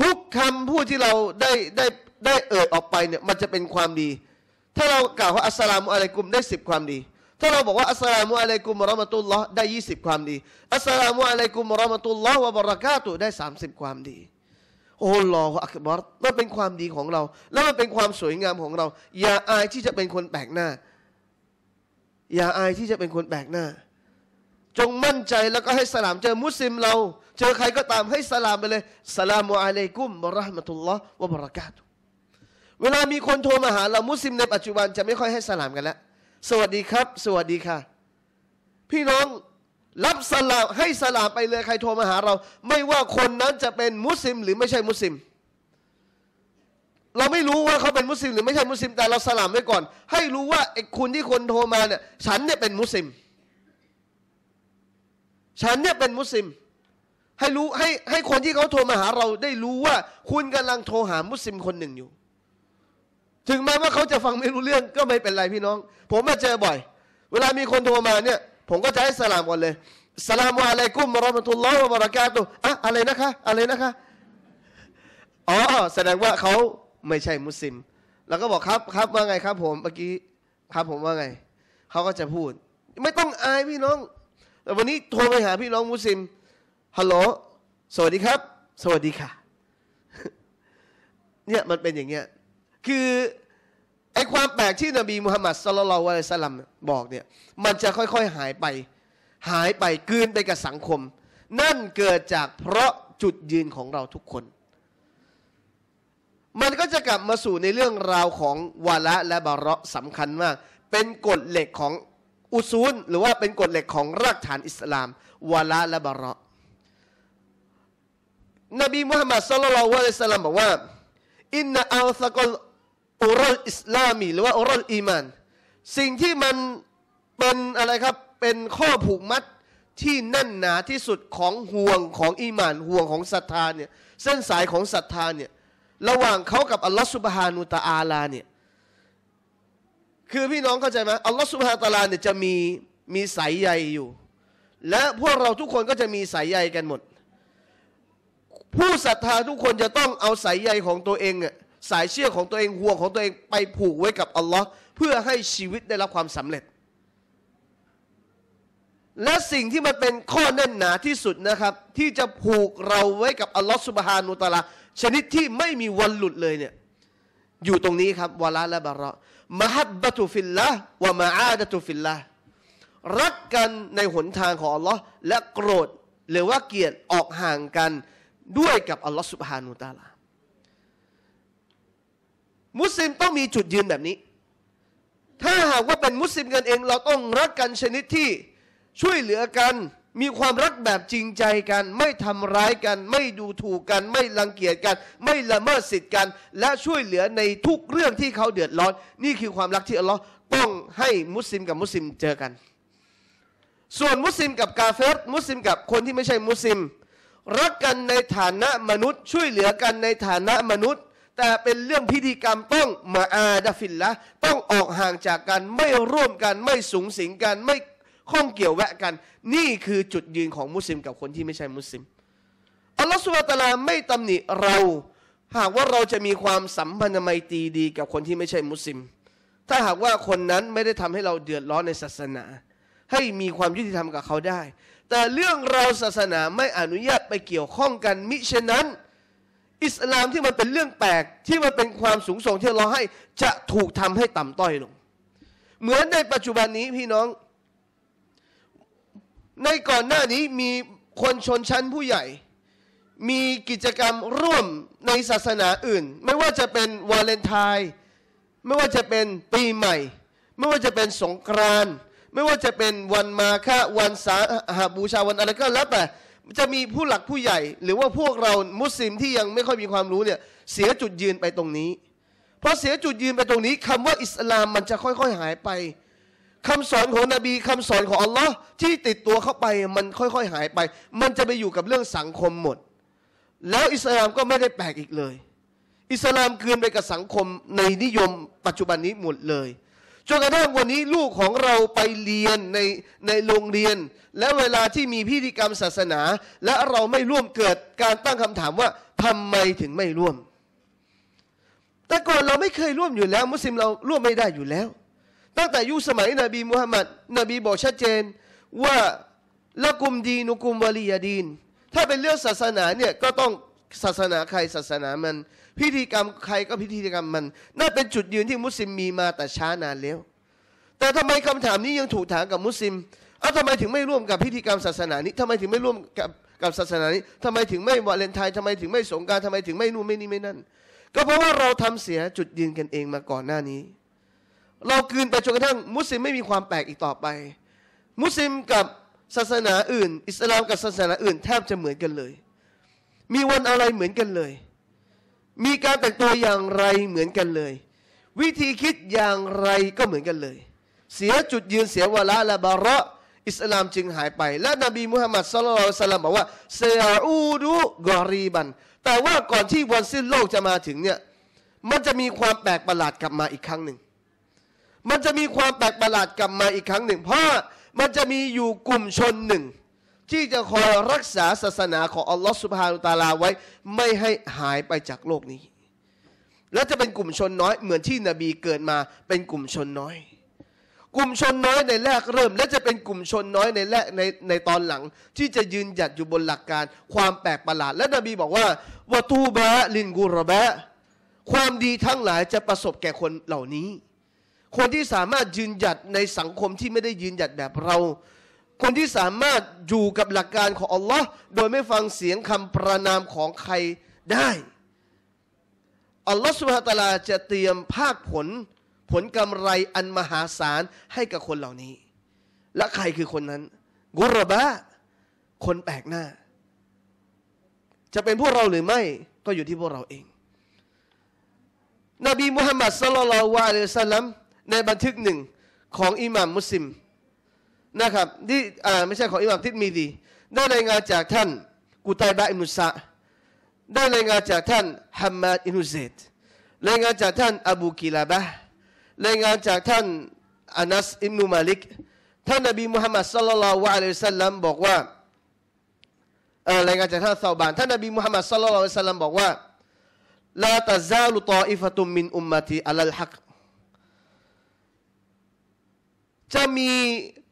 ทุกคำพูดที่เราได้ได้ได้เอ่ยออกไปเนี่ยมันจะเป็นความดีถ้าเรากล่าวว่าอัสสลามุอะลัยกุมได้สิบความดีถ้าเราบอกว่าอัสสลามุอะลัยกุมรอมตุลลอฮ์ได้ยี่สิบความดีอัสสลามุอะลัยกุมรอมตุลลอฮ์วะบรักาตุได้สามสิบความดีโอ้ลอ์อักบารมันเป็นความดีของเรา แล้วมันเป็นความสวยงามของเราอย่าอายที่จะเป็นคนแปลกหน้าอย่าอายที่จะเป็นคนแปลกหน้า จงมั่นใจแล้วก็ให้สลามเจอมุสลิมเรา เจอใครก็ตามให้สลามไปเลย สลามุอะลัยกุมบะราะห์มะตุลลอฮ์วะบะรากาตุเวลามีคนโทรมาหาเรามุสลิมในปัจจุบันจะไม่ค่อยให้สลามกันแล้ว สวัสดีครับ สวัสดีค่ะ พี่น้องรับสลามให้สลามไปเลยใครโทรมาหาเรา ไม่ว่าคนนั้นจะเป็นมุสลิม หรือไม่ใช่มุสลิมเราไม่รู้ว่าเขาเป็น มุสลิมหรือไม่ใช่มุสลิมแต่เราสลามไว้ก่อน ให้รู้ว่าไอ้คุณที่คนโทรมาเนี่ย ฉันเนี่ยเป็นมุสลิม ฉันเนี่ยเป็นมุสลิม ให้รู้ให้ให้คนที่เขาโทรมาหาเราได้รู้ว่าคุณกำลังโทรหามุสลิมคนหนึ่งอยู่ถึงแม้ว่าเขาจะฟังไม่รู้เรื่องก็ไม่เป็นไรพี่น้อง ผมมาเจอบ่อย เวลามีคนโทรมาเนี่ยผมก็จะให้สลามก่อนเลยสลามวอะไรกุ้มมารอมาทุลลอฮ์วบารากาตุอะอะไรนะคะอะไรนะคะ อ๋อ แสดงว่าเขาไม่ใช่มุสลิมเราก็บอกครับครับว่าไงครับ ผมเมื่อกี้ครับผมว่าไง เขาก็จะพูด ไม่ต้องอายพี่น้อง แต่วันนี้โทรไปหาพี่น้องมุสลิม ฮัลโหล สวัสดีครับ สวัสดีค่ะ เนี่ยมันเป็นอย่างเงี้ย คือไอความแปลกที่นบีมุฮัมมัดสุลลัลวะสลัมบอกเนี่ย มันจะค่อยๆหายไป หายไปกืนไปกับสังคม นั่นเกิดจากเพราะจุดยืนของเราทุกคนมันก็จะกลับมาสู่ในเรื่องราวของวาระและบาระสำคัญมากเป็นกฎเหล็กของอุซูลหรือว่าเป็นกฎเหล็กของรากฐานอิสลามวาระและบาระ นบีมุฮัมมัดสุลลัลวะลัยสลามบอกว่าอินนาอัลสะกลอุรลอิสลามีหรือว่าอุรลอีมานสิ่งที่มันเป็นอะไรครับเป็นข้อผูกมัดที่แน่นหนาที่สุดของห่วงของอีมาน ห่วงของศรัทธาเนี่ยเส้นสายของศรัทธาเนี่ยระหว่างเขากับอัลลอฮฺสุบฮานุตะอาลาเนี่ยคือพี่น้องเข้าใจไหมอัลลอฮฺสุบฮานุตะอาลาเนี่ยจะมีมีสายใยอยู่ และพวกเราทุกคนก็จะมีสายใยกันหมด ผู้ศรัทธาทุกคนจะต้องเอาสายใยของตัวเอง่สายเชื่อของตัวเอง ห่วงของตัวเองไปผูกไว้กับอัลลอฮ์เพื่อให้ชีวิตได้รับความสำเร็จและสิ่งที่มันเป็นข้อแน่นหนาที่สุดนะครับ ที่จะผูกเราไว้กับอัลลอฮฺสุบฮานุตะลาชนิดที่ไม่มีวันหลุดเลยเนี่ยอยู่ตรงนี้ครับวะลาและบาระมหัตบัตุฟิลละวะมาอาดตุฟิลละรักกันในหนทางของอัลลอฮ์และโกรธหรือว่าเกลียดออกห่างกันด้วยกับอัลลอฮ์สุบฮานุตะลามุสลิมต้องมีจุดยืนแบบนี้ ถ้าหากว่าเป็นมุสลิมกันเองเราต้องรักกันชนิดที่ช่วยเหลือกัน มีความรักแบบจริงใจกัน ไม่ทำร้ายกัน ไม่ดูถูกกัน ไม่รังเกียจกัน ไม่ละเมิดสิทธิ์กัน และช่วยเหลือในทุกเรื่องที่เขาเดือดร้อน นี่คือความรักที่อัลลอฮ์ต้องให้มุสลิมกับมุสลิมเจอกัน ส่วนมุสลิมกับกาเฟรมุสลิมกับคนที่ไม่ใช่มุสลิม รักกันในฐานะมนุษย์ ช่วยเหลือกันในฐานะมนุษย์ แต่เป็นเรื่องพิธีกรรมต้องมาอาดฟินละต้องออกห่างจากกัน ไม่ร่วมกัน ไม่สูงสิงกัน ไม่ข้องเกี่ยวแวะกันนี่คือจุดยืนของมุสลิมกับคนที่ไม่ใช่มุสลิมอัลลอฮฺสุบตาลาไม่ตำหนิเราหากว่าเราจะมีความสัมพันธไมตรีดีกับคนที่ไม่ใช่มุสลิม ถ้าหากว่าคนนั้นไม่ได้ทำให้เราเดือดร้อนในศาสนา ให้มีความยุติธรรมกับเขาได้ แต่เรื่องเราศาสนาไม่อนุญาตไปเกี่ยวข้องกันมิฉะนั้น อิสลามที่มันเป็นเรื่องแปลกที่มันเป็นความสูงส่งที่เราให้จะถูกทำให้ต่ำต้อยลง เหมือนในปัจจุบันนี้พี่น้องในก่อนหน้านี้มีคนชนชั้นผู้ใหญ่ มีกิจกรรมร่วมในศาสนาอื่น ไม่ว่าจะเป็นวาเลนไทน์ไม่ว่าจะเป็นปีใหม่ ไม่ว่าจะเป็นสงกรานต์ไม่ว่าจะเป็นวันมาฆะวันสาหาบูชาวันอะไรก็แล้วแต่จะมีผู้หลักผู้ใหญ่ หรือว่าพวกเรามุสลิมที่ยังไม่ค่อยมีความรู้เนี่ย เสียจุดยืนไปตรงนี้เพราะเสียจุดยืนไปตรงนี้ คำว่าอิสลามมันจะค่อย ๆหายไปคำสอนของนบีคำสอนของอัลลอฮ์ที่ติดตัวเข้าไปมันค่อยๆ หายไป มันจะไปอยู่กับเรื่องสังคมหมด แล้วอิสลามก็ไม่ได้แปลกอีกเลย อิสลามคืนไปกับสังคมในนิยมปัจจุบันนี้หมดเลย จนกระทั่งวันนี้ลูกของเราไปเรียนในในโรงเรียน และเวลาที่มีพิธีกรรมศาสนา และเราไม่ร่วมเกิดการตั้งคำถามว่าทำไมถึงไม่ร่วมแต่ก่อนเราไม่เคยร่วมอยู่แล้ว มุสลิมเราร่วมไม่ได้อยู่แล้วตั้งแต่ยุคสมัยนบีมุฮัมมัดนบีบอกชัดเจนว่าละกุมดีนุกุมวลียดีนถ้าเป็นเรื่องศาสนาเนี่ยก็ต้องศาสนาใครศาสนามัน พิธีกรรมใครก็พิธีกรรมมันน่าเป็นจุดยืนที่มุสลิมมีมาแต่ช้านานแล้ว แต่ทำไมคำถามนี้ยังถูกถามกับมุสลิมอ้าวทำไมถึงไม่ร่วมกับพิธีกรรมศาสนานี้ ทำไมถึงไม่ร่วมกับกับศาสนานี้ทำไมถึงไม่วาเลนไทน์ทำไมถึงไม่สงการทำไมถึงไม่นู่นไม่นี่ไม่นั่น ก็เพราะว่าเราทำเสียจุดยืนกันเองมาก่อนหน้านี้เรากืนไปจนกระทั่ง มุสลิมไม่มีความแปลกอีกต่อไป มุสลิมกับศาสนาอื่นอิสลามกับศาสนาอื่น แทบจะเหมือนกันเลย มีวันอะไรเหมือนกันเลย มีการแต่งตัวอย่างไรเหมือนกันเลย วิธีคิดอย่างไรก็เหมือนกันเลย เสียจุดยืนเสียวาระและบาระอิสลามจึงหายไป และนบีมุฮัมมัดสลลัลสลามบอกว่าเซาอูดูกอรีบัน แต่ว่าก่อนที่วันสิ้นโลกจะมาถึงเนี่ย มันจะมีความแปลกประหลาดกลับมาอีกครั้งหนึ่งมันจะมีความแปลกประหลาดกลับมาอีกครั้งหนึ่ง เพราะมันจะมีอยู่กลุ่มชนหนึ่ง ที่จะคอยรักษาศาสนาของอัลลอฮฺสุบฮานุตาลาไว้ไม่ให้หายไปจากโลกนี้ และจะเป็นกลุ่มชนน้อย เหมือนที่นบีเกิดมาเป็นกลุ่มชนน้อย กลุ่มชนน้อยในแรกเริ่ม และจะเป็นกลุ่มชนน้อยในแรกในในตอนหลัง ที่จะยืนหยัดอยู่บนหลักการ ความแปลกประหลาด และนบีบอกว่าวะตูบะลินกูรบะความดีทั้งหลายจะประสบแก่คนเหล่านี้คนที่สามารถยืนหยัดในสังคมที่ไม่ได้ยืนหยัดแบบเรา คนที่สามารถอยู่กับหลักการของอัลลอฮ์โดยไม่ฟังเสียงคำประนามของใครได้ อัลลอฮ์สุบฮาตาลาจะเตรียมภาคผล ผลกำไรอันมหาศาลให้กับคนเหล่านี้ และใครคือคนนั้น กุรบะคนแปลกหน้า จะเป็นพวกเราหรือไม่ ก็อยู่ที่พวกเราเอง นบีมุฮัมมัดสลลัลวะลัยฮิสซาลัมในบันทึกหนึ่งของอิหม่ามมุสลิมนะครับที่อ่าไม่ใช่ของอิหม่ามทิดมีดีได้รายงานจากท่านกูตยบะอิมุสะได้รายงานจากท่านฮัมมัดอินุเซตรายงานจากท่านอบูกิลาบะรายงานจากท่านอานัสอิมูุมาลิกท่านนบีมุฮัมมัดสัลลัลลอฮุอะลัยฮิสัลลัมบอกว่ารายงานจากท่านซาบานท่านนบีมุฮัมมัดสัลลัลลอฮุอะลัยฮิสัลลัมบอกว่าลาตาซาลุตออิฟะตุมมินอุมมะตีอัลลัลฮักจะมี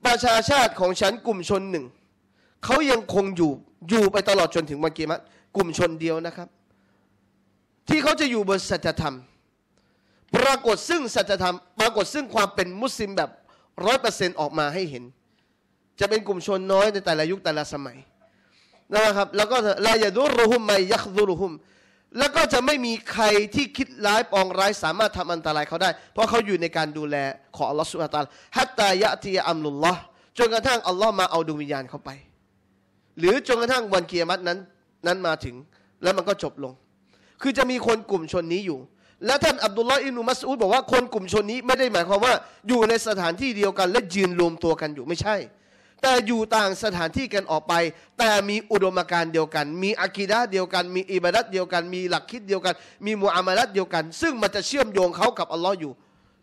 ประชาชาติของฉันกลุ่มชนหนึ่งเขายังคงอยู่อยู่ไปตลอดจนถึงวันก่มัตกลุ่มชนเดียวนะครับ ที่เขาจะอยู่บนสัจธรรมปรากฏซึ่งสัจธรรม ปรากฏซึ่งความเป็นมุสลิมแบบร้อยเปอร์เซ็นต์ออกมาให้เห็น จะเป็นกลุ่มชนน้อยในแต่ละยุคแต่ละสมัยนะครับ แล้วก็ลายดุรุหุมไมยักดุรุหุมแล้วก็จะไม่มีใครที่คิดร้ายปองร้ายสามารถทำอันตรายเขาได้ เพราะเขาอยู่ในการดูแลของอัลลอฮฺสุลตานฮัตตายะตีอัมลุลลอฮ์จนกระทั่งอัลลอฮ์มาเอาดวงวิญญาณเขาไปหรือจนกระทั่งวันเกียรตินั้นนั้นมาถึง แล้วมันก็จบลง คือจะมีคนกลุ่มชนนี้อยู่ และท่านอับดุลลอฮ์อินุมัสอูดบอกว่าคนกลุ่มชนนี้ไม่ได้หมายความว่าอยู่ในสถานที่เดียวกันและยืนรวมตัวกันอยู่ไม่ใช่แต่อยู่ต่างสถานที่กันออกไป แต่มีอุดมการเดียวกัน มีอะกีดะเดียวกัน มีอิบาดัตเดียวกัน มีหลักคิดเดียวกัน มีมูอามาลัตเดียวกัน ซึ่งมันจะเชื่อมโยงเขากับอัลลอฮ์อยู่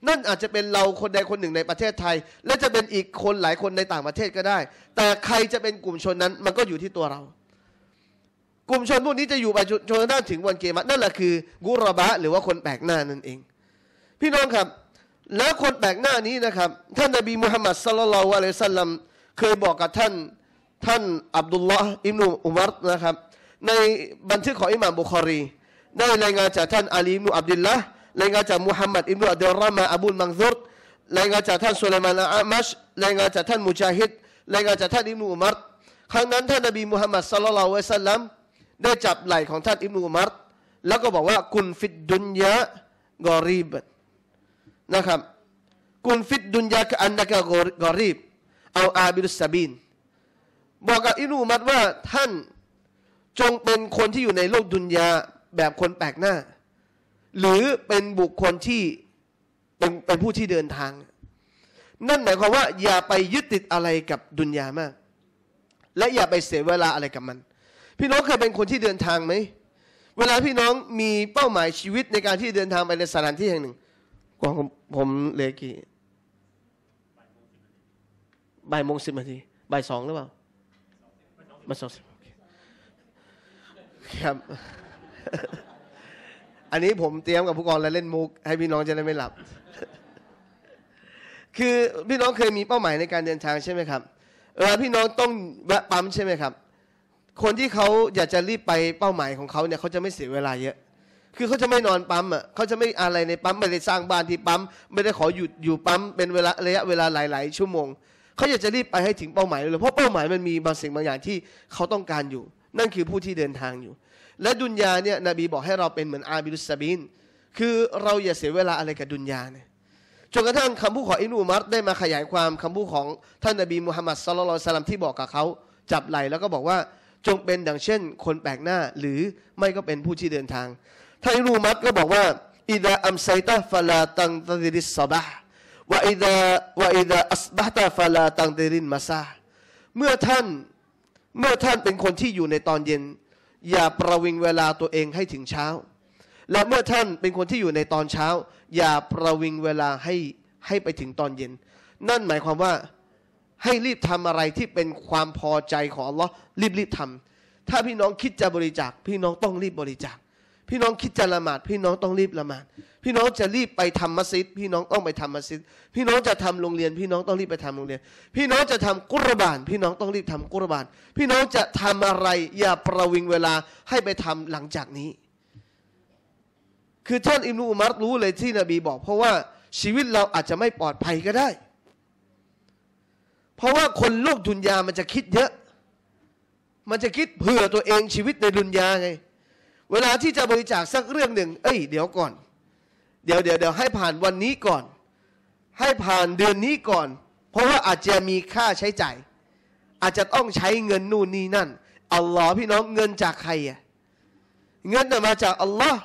นั่นอาจจะเป็นเราคนใดคนหนึ่งในประเทศไทย และจะเป็นอีกคนหลายคนในต่างประเทศก็ได้ แต่ใครจะเป็นกลุ่มชนนั้นมันก็อยู่ที่ตัวเรา กลุ่มชนพวกนี้จะอยู่ไปจนกระทั่งถึงวันเกมะนั่นแหละคือกุรบะหรือว่าคนแปลกหน้านั่นเอง พี่น้องครับแล้วคนแปลกหน้านี้นะครับท่านนบีมุฮัมมัดสลลัลลอฮุอะลัยซัลลัมเคยบอกกับท่านท่านอับดุลละอิมนุอุมัรนะครับในบันทึกของอิหม่ามบุคฮรีได้รายงานจากท่านอาลีอิมนุอับดุลละรายงานจากมุฮัมมัดอิมนุอัลเดุลรามะอับุลมังซุรรายงานจากท่านสุลัยมานอามัชรายงานจากท่านมุจาฮิดรายงานจากท่านอิมนุอุมัรครั้งนั้นท่านนบีมุฮัมมัดสัลลัลลอฮุอะสัลลัมได้จับไหล่ของท่านอิมนุอุมัรแล้วก็บอกว่ากุนฟิดดุนยากอรีบนะครับกุนฟิดดุนยากันนักกอรีบเอาอาบิลสซาบินบอกกับอินูมัดว่าท่านจงเป็นคนที่อยู่ในโลกดุนยาแบบคนแปลกหน้า หรือเป็นบุคคลที่เป็นเป็นผู้ที่เดินทาง นั่นหมายความว่า อย่าไปยึดติดอะไรกับดุนยามาก และอย่าไปเสียเวลาอะไรกับมัน พี่น้องเคยเป็นคนที่เดินทางไหมเวลาพี่น้องมีเป้าหมายชีวิตในการที่เดินทางไปในสถานที่แห่งหนึ่งกองผมเลกี่บ่ายโมงสิบนาทีบ่ายสองหรือเปล่ามาสองสิบครับอันนี้ผมเตรียมกับผู้กองแล้วเล่นมุก ให้พี่น้องจะได้ไม่หลับ คือพี่น้องเคยมีเป้าหมายในการเดินทางใช่ไหมครับเวลาพี่น้องต้องแวะปั๊มใช่ไหมครับ คนที่เขาอยากจะรีบไปเป้าหมายของเขาเนี่ยเขาจะไม่เสียเวลาเยอะคือเขาจะไม่นอนปั๊มอ่ะเขาจะไม่อะไรในปั๊มไม่ได้สร้างบ้านที่ปั๊มไม่ได้ขอหยุดอยู่ปั๊มเป็นเวลาระยะเวลาหลายๆ ชั่วโมงเขาอยากจะรีบไปให้ถึงเป้าหมายเลยเพราะเป้าหมายมันมีบางสิ่งบางอย่างที่เขาต้องการอยู่ นั่นคือผู้ที่เดินทางอยู่ และดุนยาเนี่ยนบีบอกให้เราเป็นเหมือนอาบิลุสซาบิน คือเราอย่าเสียเวลาอะไรกับดุนยาเนี่ยจนกระทั่งคำพูดของอินูมัตได้มาขยายความคำพูดของท่านนบีมุฮัมมัดสุลลัลสลัมที่บอกกับเขาจับไหลแล้วก็บอกว่าจงเป็นดังเช่นคนแปลกหน้าหรือไม่ก็เป็นผู้ที่เดินทางท่านอินูมัตก็บอกว่าอิดะอัมไซตะฟลาตังตะดิริสซาบะว่าอิดะว่าอิดะอัสบะตาฟาลาตังเดรินมาซาเมื่อท่านเมื่อท่านเป็นคนที่อยู่ในตอนเย็น อย่าประวิงเวลาตัวเองให้ถึงเช้า และเมื่อท่านเป็นคนที่อยู่ในตอนเช้า อย่าประวิงเวลาให้ให้ไปถึงตอนเย็น นั่นหมายความว่าให้รีบทำอะไรที่เป็นความพอใจของอัลลอฮ์รีบรีบทำถ้าพี่น้องคิดจะบริจาคพี่น้องต้องรีบบริจาคพี่น้องคิดจะละหมาด พี่น้องต้องรีบละหมาดพี่น้องจะรีบไปทำมัสยิด พี่น้องต้องไปทำมัสยิด พี่น้องจะทำโรงเรียน พี่น้องต้องรีบไปทำโรงเรียน พี่น้องจะทำกุรบาน พี่น้องต้องรีบทำกุรบาน พี่น้องจะทำอะไร อย่าประวิงเวลาให้ไปทำหลังจากนี้ คือท่านอิมนุอุมัรรู้เลยที่นบีบอก เพราะว่าชีวิตเราอาจจะไม่ปลอดภัยก็ได้ เพราะว่าคนโลกดุนยามันจะคิดเยอะ มันจะคิดเผื่อตัวเองชีวิตในดุนยาไง เวลาที่จะบริจาคสักเรื่องหนึ่ง เอ้ยเดี๋ยวก่อนดี๋ยวเดี๋ยวเดี๋ยวให้ผ่านวันนี้ก่อน ให้ผ่านเดือนนี้ก่อน เพราะว่าอาจจะมีค่าใช้จ่าย อาจจะต้องใช้เงินนู่นนี่นั่น อัลลอฮ์พี่น้องเงินจากใครอ่ะเงินมาจากอัลลอฮ์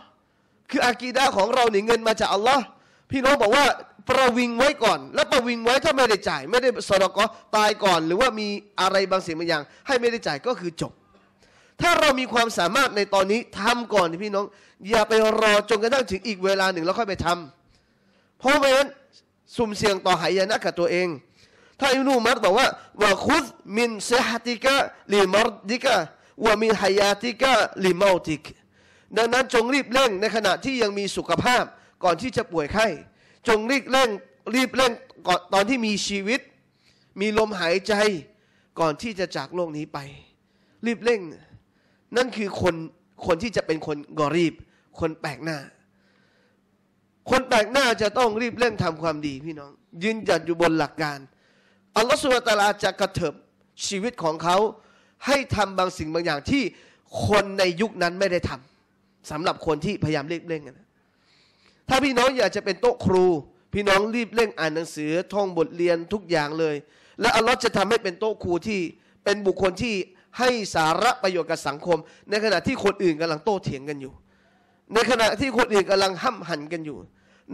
คืออากีดาของเราเนี่ยเงินมาจากอัลลอฮ์พี่น้องบอกว่า ประวิงไว้ก่อน แล้วประวิงไว้ถ้าไม่ได้จ่าย ไม่ได้สอดก็ตายก่อน หรือว่ามีอะไรบางสิ่งบางอย่างให้ไม่ได้จ่ายก็คือจบถ้าเรามีความสามารถในตอนนี้ทำก่อนพี่น้อง อย่าไปรอจนกระทั่งถึงอีกเวลาหนึ่งแล้วค่อยไปทำ เพราะไม่งั้นสุ่มเสี่ยงต่อหายนะกับตัวเองถ้าอิมนูมัดบอกว่าว่าคุดมินเซฮติกะลิมารดิกะว่ามินหายาติกะลิมาติกดังนั้นจงรีบเร่งในขณะที่ยังมีสุขภาพก่อนที่จะป่วยไข้จงรีบเร่งรีบเร่งก่อนตอนที่มีชีวิต มีลมหายใจก่อนที่จะจากโลกนี้ไป รีบเร่งนั่นคือคนคนที่จะเป็นคนกอรีบ คนแปลกหน้า คนแปลกหน้าจะต้องรีบเร่งทำความดี พี่น้องยืนหยัดอยู่บนหลักการอัลลอฮฺสุบตาลาจะกระเถิบชีวิตของเขาให้ทำบางสิ่งบางอย่างที่คนในยุคนั้นไม่ได้ทำ สำหรับคนที่พยายามรีบเร่งนะถ้าพี่น้องอยากจะเป็นโต๊ะครู พี่น้องรีบเร่งอ่านหนังสือท่องบทเรียนทุกอย่างเลย และอัลลอฮฺจะทำให้เป็นโต๊ะครูที่เป็นบุคคลที่ให้สาระประโยชน์กับสังคม ในขณะที่คนอื่นกำลังโต้เถียงกันอยู่ ในขณะที่คนอื่นกำลังห้ำหันกันอยู่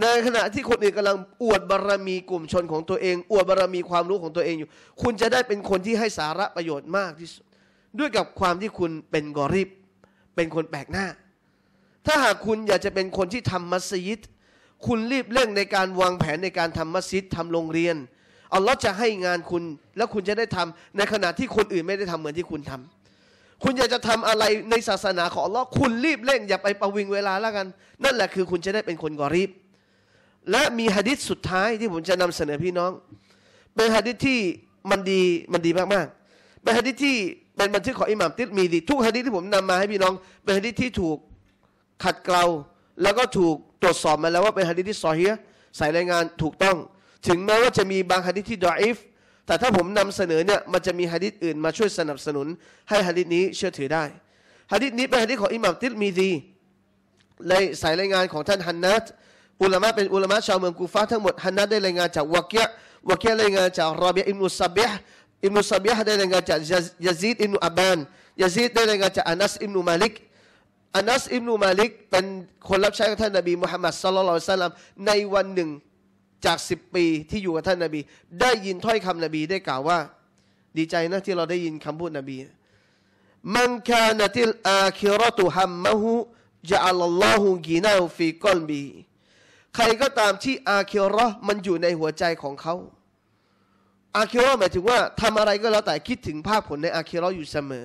ในขณะที่คนอื่นกำลังอวดบารรมีกลุ่มชนของตัวเอง อวดบารรมีความรู้ของตัวเองอยู่ คุณจะได้เป็นคนที่ให้สาระประโยชน์มากที่สุดด้วยกับความที่คุณเป็นกอริบเป็นคนแปลกหน้า ถ้าหากคุณอยากจะเป็นคนที่ทำมัสยิด คุณรีบเร่งในการวางแผนในการทำมัสยิดทำโรงเรียนอัลลอฮ์จะให้งานคุณแล้วคุณจะได้ทำ ในขณะที่คนอื่นไม่ได้ทำเหมือนที่คุณทำ คุณอยากจะทำอะไรในศาสนาของอัลลอฮ์คุณรีบเร่งอย่าไปประวิงเวลาแล้วกัน นั่นแหละคือคุณจะได้เป็นคนกอรีบและมีฮะดิษสุดท้ายที่ผมจะนำเสนอพี่น้องเป็นฮะดิษที่มันดีมันดีมากๆเป็นฮะดิษที่เป็นบันทึกของอิหม่ามติดมีดีทุกฮะดิษที่ผมนำมาให้พี่น้องเป็นฮะดิษที่ถูกขัดเกลาแล้วก็ถูกตรวจสอบมาแล้วว่าเป็นฮะดิษที่ซอฮีส่รายงานถูกต้องถึงแม้ว่าจะมีบางฮะดิษที่ดออิฟแต่ถ้าผมนำเสนอเนี่ย มันจะมีฮะดิษอื่นมาช่วยสนับสนุน ให้ฮะดิษนี้เชื่อถือได้ฮะดิษนี้เป็นฮะดิษของอิหม่ามติลมีดีในสายรายงานของท่านฮันนัตอุลามะเป็นอุลามะชาวเมืองกูฟาทั้งหมด ฮันนัตได้รายงานจากวะเกียวะเกียรายงานจากรอบีอิมุสซาบบิฮอิมุสซาบบิฮได้รายงานจากยาซีดอิมุอับบานยาซีดได้รายงานจากอานัสอิมุมาลิกอานัสอิมุมาลิกเป็นคนรับใช้ของท่านนบีมุฮัมมัดสัลลัลลอฮุซัลลัม ในวันหนึ่งจากสิบปีที่อยู่กับท่านนาบี ได้ยินถ้อยคำนบีได้กล่าวว่า ดีใจนะที่เราได้ยินคำพูดนบีมันคานาติลอาคิรตุฮัมมะฮูจะอัลลอฮุกีนาอฟีกอลบี ใครก็ตามที่อาคิรอมันอยู่ในหัวใจของเขาอาคิรอหมายถึงว่าทำอะไรก็แล้วแต่คิดถึงภาพผลในอาคิรออยู่เสมอ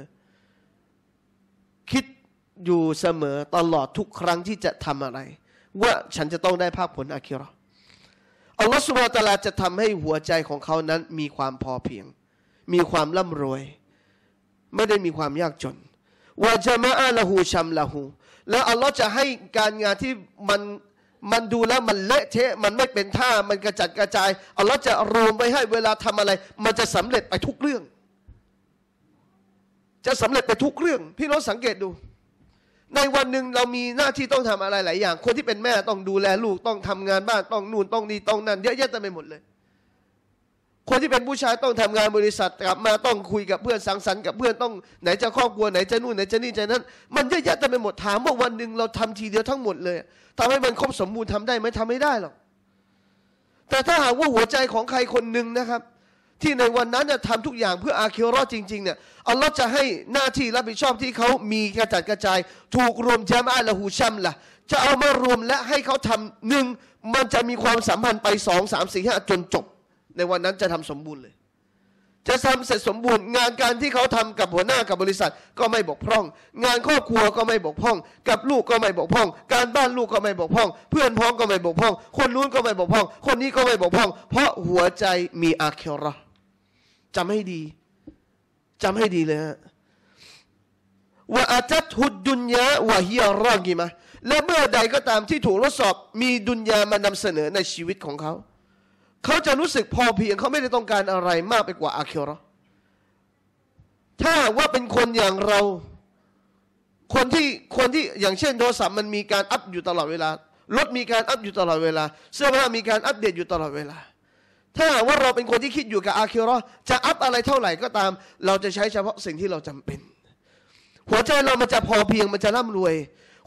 คิดอยู่เสมอตลอดทุกครั้งที่จะทำอะไร ว่าฉันจะต้องได้ภาพผลอาคิรออัลลอฮฺสุบะตาลาจะทำให้หัวใจของเขานั้น มีความพอเพียง มีความร่ำรวย ไม่ได้มีความยากจนวาจามะอาลหูชัมลาหู แล้วอัลลอฮฺจะให้การงานที่มัน มันดูแล้วมันเละเทะ มันไม่เป็นท่า มันกระจัดกระจาย อัลลอฮฺจะรวมไปให้เวลาทำอะไร มันจะสำเร็จไปทุกเรื่อง จะสำเร็จไปทุกเรื่อง พี่น้องสังเกตดูในวันหนึ่งเรามีหน้าที่ต้องทำอะไรหลายอย่าง คนที่เป็นแม่ต้องดูแลลูกต้องทำงานบ้านต้องนู่นต้องนี่ต้องนั่นเยอะแยะเต็มไปหมดเลย คนที่เป็นผู้ชายต้องทำงานบริษัทกลับมาต้องคุยกับเพื่อนสังสรรค์กับเพื่อนต้องไหนจะครอบครัวไหนจะนู่นไหนจะนี่จะนั้น มันเยอะแยะเต็มไปหมดถามว่าวันหนึ่งเราทำทีเดียวทั้งหมดเลย ทำให้มันครบสมบูรณ์ทำได้ไหมทำไม่ได้หรอกแต่ถ้าหากว่าหัวใจของใครคนหนึ่งนะครับที่ในวันนั้นจะทำทุกอย่างเพื่ออาคิรอจริงๆเนี่ยอัลลอฮ์จะให้หน้าที่รับผิดชอบที่เขามีกระจัดกระจาย ถูกรวมแจมอาละหูชัมละจะเอามารวมและให้เขาทำหนึ่งมันจะมีความสัมพันธ์ไปสองสามสี่ห้าจนจบ ในวันนั้นจะทำสมบูรณ์เลย จะทำเสร็จสมบูรณ์ งานการที่เขาทำกับหัวหน้ากับบริษัทก็ไม่บกพร่อง งานครอบครัวก็ไม่บกพร่อง กับลูกก็ไม่บกพร่อง การบ้านลูกก็ไม่บกพร่อง เพื่อนพ้องก็ไม่บกพร่อง คนนู้นก็ไม่บกพร่อง คนนี้ก็ไม่บกพร่อง เพราะหัวใจมีอาเคราะจำให้ดีจำให้ดีเลยฮะว่าอาจัดหุดดุนยาวะฮียรอกีมาและเมื่อใดก็ตามที่ถูกทดสอบมีดุนยามานำเสนอในชีวิตของเขาเขาจะรู้สึกพอเพียงเขาไม่ได้ต้องการอะไรมากไปกว่าอาคิรอถ้าว่าเป็นคนอย่างเราคนที่คนที่อย่างเช่นโทรศัพท์มันมีการอัพอยู่ตลอดเวลารถมีการอัพอยู่ตลอดเวลา เสื้อผ้ามีการอัปเดตอยู่ตลอดเวลาถ้าว่าเราเป็นคนที่คิดอยู่กับอาคิรอจะอัพอะไรเท่าไหร่ก็ตามเราจะใช้เฉพาะสิ่งที่เราจำเป็น หัวใจเรามันจะพอเพียงมันจะร่ำรวย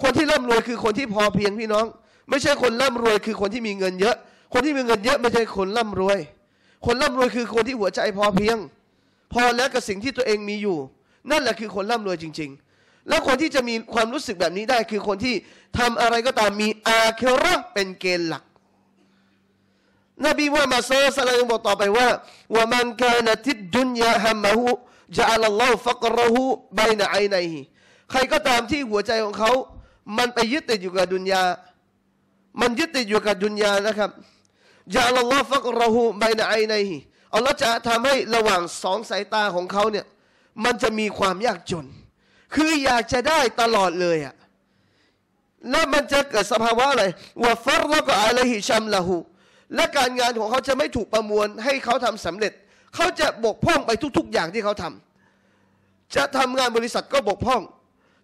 คนที่ร่ำรวยคือคนที่พอเพียงพี่น้อง ไม่ใช่คนร่ำรวย คือคนที่มีเงินเยอะ คนที่มีเงินเยอะไม่ใช่คนร่ำรวย คนร่ำรวยคือคนที่หัวใจพอเพียง พอแล้วกับสิ่งที่ตัวเองมีอยู่ นั่นแหละคือคนร่ำรวยจริง ๆ แล้วคนที่จะมีความรู้สึกแบบนี้ได้คือคนที่ทำอะไรก็ตามมีอาเคโรเป็นเกณฑ์หลักนบีมุฮัมมัดสุลตัลยังบอกต่อไปว่าว่ามันกานติดดุนยาฮัมมะฮูจะอัลลอฮ์ฟักรหูบายนาไอในใครก็ตามที่หัวใจของเขามันไปยึดติดอยู่กับดุนยามันยึดติดอยู่กับดุนยานะครับจะอัลลอฮ์ฟักรหูบายนาไอในอัลลอฮ์จะทำให้ระหว่างสองสายตาของเขาเนี่ยมันจะมีความยากจน คืออยากจะได้ตลอดเลยอะแล้วมันจะเกิดสภาวะอะไรวาฟัรละก็อะไรฮิชัมละหูและการงานของเขาจะไม่ถูกประมวลให้เขาทำสำเร็จ เขาจะบกพร่องไปทุก ๆ อย่างที่เขาทำ จะทำงานบริษัทก็บกพร่อง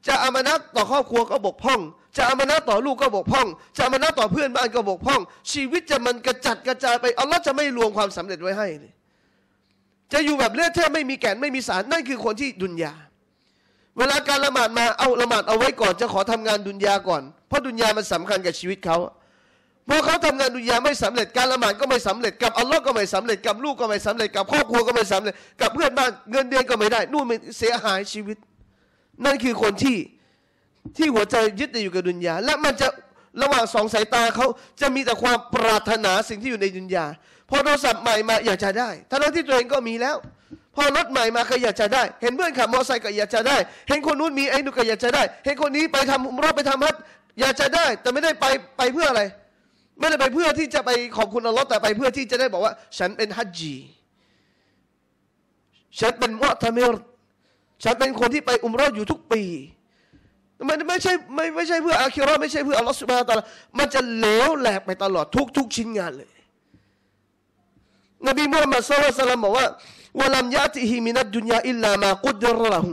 จะอามานะต่อครอบครัวก็บกพร่อง จะอามานะต่อลูกก็บกพร่อง จะอามานะต่อเพื่อนบ้านก็บกพร่อง ชีวิตจะมันกระจัดกระจายไปอัลลอฮ์จะไม่รวมความสำเร็จไว้ให้ จะอยู่แบบเลือดแทบไม่มีแก่นไม่มีสาร นั่นคือคนที่ดุนยา เวลาการละหมาดมา เอาละหมาดเอาไว้ก่อน จะขอทำงานดุนยาก่อน เพราะดุนยามันสำคัญกับชีวิตเขาพอเขาทำงานดุนยาไม่สำเร็จการละหมาดก็ไม่สำเร็จกับอัลลอฮ์ก็ไม่สำเร็จกับลูกก็ไม่สำเร็จกับครอบครัวก็ไม่สำเร็จกับเพื่อนบ้านเงินเดือนก็ไม่ได้ นู่นเสียหายชีวิต นั่นคือคนที่ที่หัวใจยึดอยู่กับดุนยาและมันจะระหว่างสองสายตาเขาจะมีแต่ความปรารถนาสิ่งที่อยู่ในดุนยาพอโทรศัพท์ใหม่มาอยากจะได้ทั้งที่ตัวเองก็มีแล้ว พอรถใหม่มาก็อยากจะได้ เห็นเพื่อนขับมอเตอร์ไซค์ก็อยากจะได้เห็นคนนู้นมีไอ้นู่นก็อยากจะได้เห็นคนนี้ไปทำรถไปทำฮัทอยากจะได้ แต่ไม่ได้ไปไปเพื่ออะไรไม่ได้ไปเพื่อที่จะไปขอบคุณอัลลอฮ์แต่ไปเพื่อที่จะได้บอกว่า ฉันเป็นฮัจญีฉันเป็นมุตมิรฉันเป็นคนที่ไปอุมรอ์อยู่ทุกปีมันไม่ใช่ไม่ไม่ใช่เพื่ออาคิรอไม่ใช่เพื่ออัลลอฮ์สุบฮานตะลามันจะเหลวแหลกไปตลอดทุกทุกชิ้นงานเลย นบีมุฮัมมัดสุลตัลลัมบอกว่าวะลัมยาติฮิมินัดดุนยาอิลลามากุดรละหู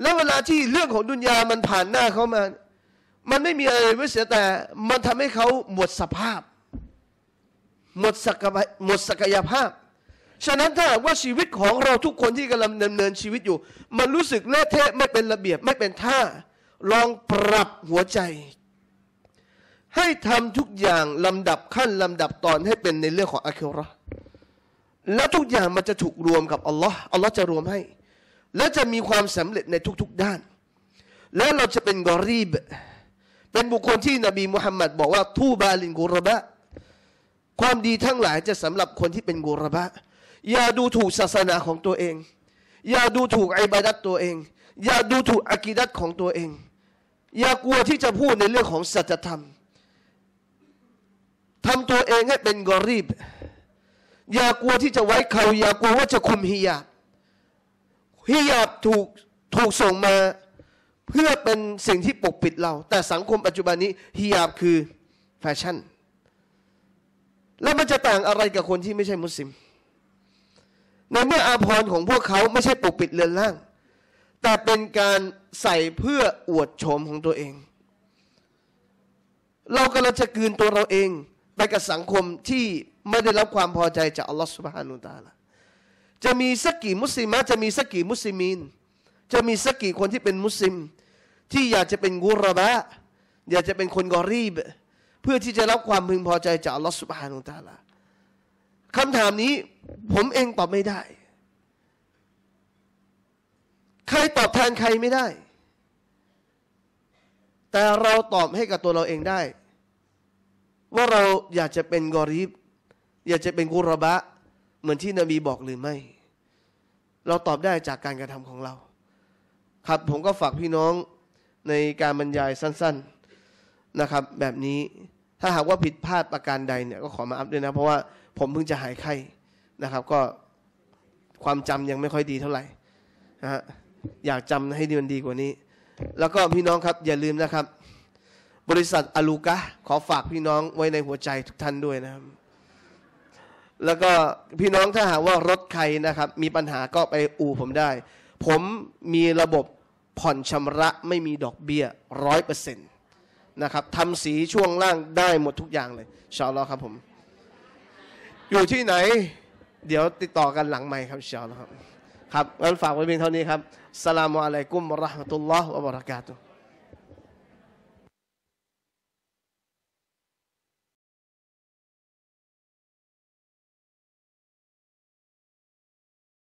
แล้วเวลาที่เรื่องของดุนยา มันผ่านหน้าเขามามันไม่มีอะไรไิเสียแต่ มันทำให้เขาหมดสภาพหมดศักยหมดศักยภาพ ฉะนั้นถ้าว่าชีวิตของเราทุกคนที่กำลังดำเนินชีวิตอยู่ มันรู้สึกเละเทะไม่เป็นระเบียบไม่เป็นท่า ลองปรับหัวใจ ให้ทำทุกอย่างลำดับขั้นลำดับตอนให้เป็นในเรื่องของอะคิรอแล้วทุกอย่างมันจะถูกรวมกับอัลลอฮ์อัลลอฮ์จะรวมให้ และจะมีความสำเร็จในทุก ๆ ด้าน แล้วเราจะเป็นกอรีบเป็นบุคคลที่นบีมุฮัมมัดบอกว่าทูบาลินกุรบะความดีทั้งหลายจะสำหรับคนที่เป็นกุรบะอย่าดูถูกศาสนาของตัวเองอย่าดูถูกไอบาดัตตัวเองอย่าดูถูกอากิดัตของตัวเองอย่ากลัวที่จะพูดในเรื่องของศัจธรรมทำตัวเองให้เป็นกอรีบอย่ากลัวที่จะไว้เขาอย่ากลัวว่าจะคุมฮิยาบฮิยาบถูกถูกส่งมาเพื่อเป็นสิ่งที่ปกปิดเรา แต่สังคมปัจจุบันนี้ฮิญาบคือแฟชั่น แล้วมันจะต่างอะไรกับคนที่ไม่ใช่มุสลิมในเมื่ออาภรณ์ของพวกเขาไม่ใช่ปกปิดเรือนร่าง แต่เป็นการใส่เพื่ออวดโฉมของตัวเอง เรากำลังจะกืนตัวเราเองไปกับสังคมที่ไม่ได้รับความพอใจจากอัลลอฮฺสุบฮานุตาละจะมีสักกี่มุสลิมจะมีสักกี่มุสลิมีนจะมีสักกี่คนที่เป็นมุสลิมที่อยากจะเป็นกุรบะอยากจะเป็นคนกอรีบ เพื่อที่จะรับความพึงพอใจจากลอสุบฮานุตาลาคำถามนี้ผมเองตอบไม่ได้ ใครตอบแทนใครไม่ได้ แต่เราตอบให้กับตัวเราเองได้ ว่าเราอยากจะเป็นกอรีบ อยากจะเป็นกุรบะเหมือนที่นบีบอกหรือไม่ เราตอบได้จากการกระทำของเรา ครับผมก็ฝากพี่น้องในการบรรยายสั้น ๆนะครับ แบบนี้ถ้าหากว่าผิดพลาดประการใดเนี่ย ก็ขอมาอัพด้วยนะเพราะว่าผมเพิ่งจะหายไข้นะครับ ก็ความจำยังไม่ค่อยดีเท่าไหร่นะฮะอยากจำให้ดีมันดีกว่านี้ แล้วก็พี่น้องครับอย่าลืมนะครับ บริษัทอลูกะขอฝากพี่น้องไว้ในหัวใจทุกท่านด้วยนะครับ แล้วก็พี่น้องถ้าหากว่ารถใครนะครับ มีปัญหาก็ไปอู่ผมได้ ผมมีระบบผ่อนชำระไม่มีดอกเบี้ยร้อยเปอร์เซ็นต์นะครับทำสีช่วงล่างได้หมดทุกอย่างเลยชาลอครับผม อยู่ที่ไหน เดี๋ยวติดต่อกันหลังใหม่ครับชาลอครับครับงั้นฝากไว้เพียงเท่านี้ครับสลามอะลัยกุมรหมะตุลลอฮ์วะบรากาตุ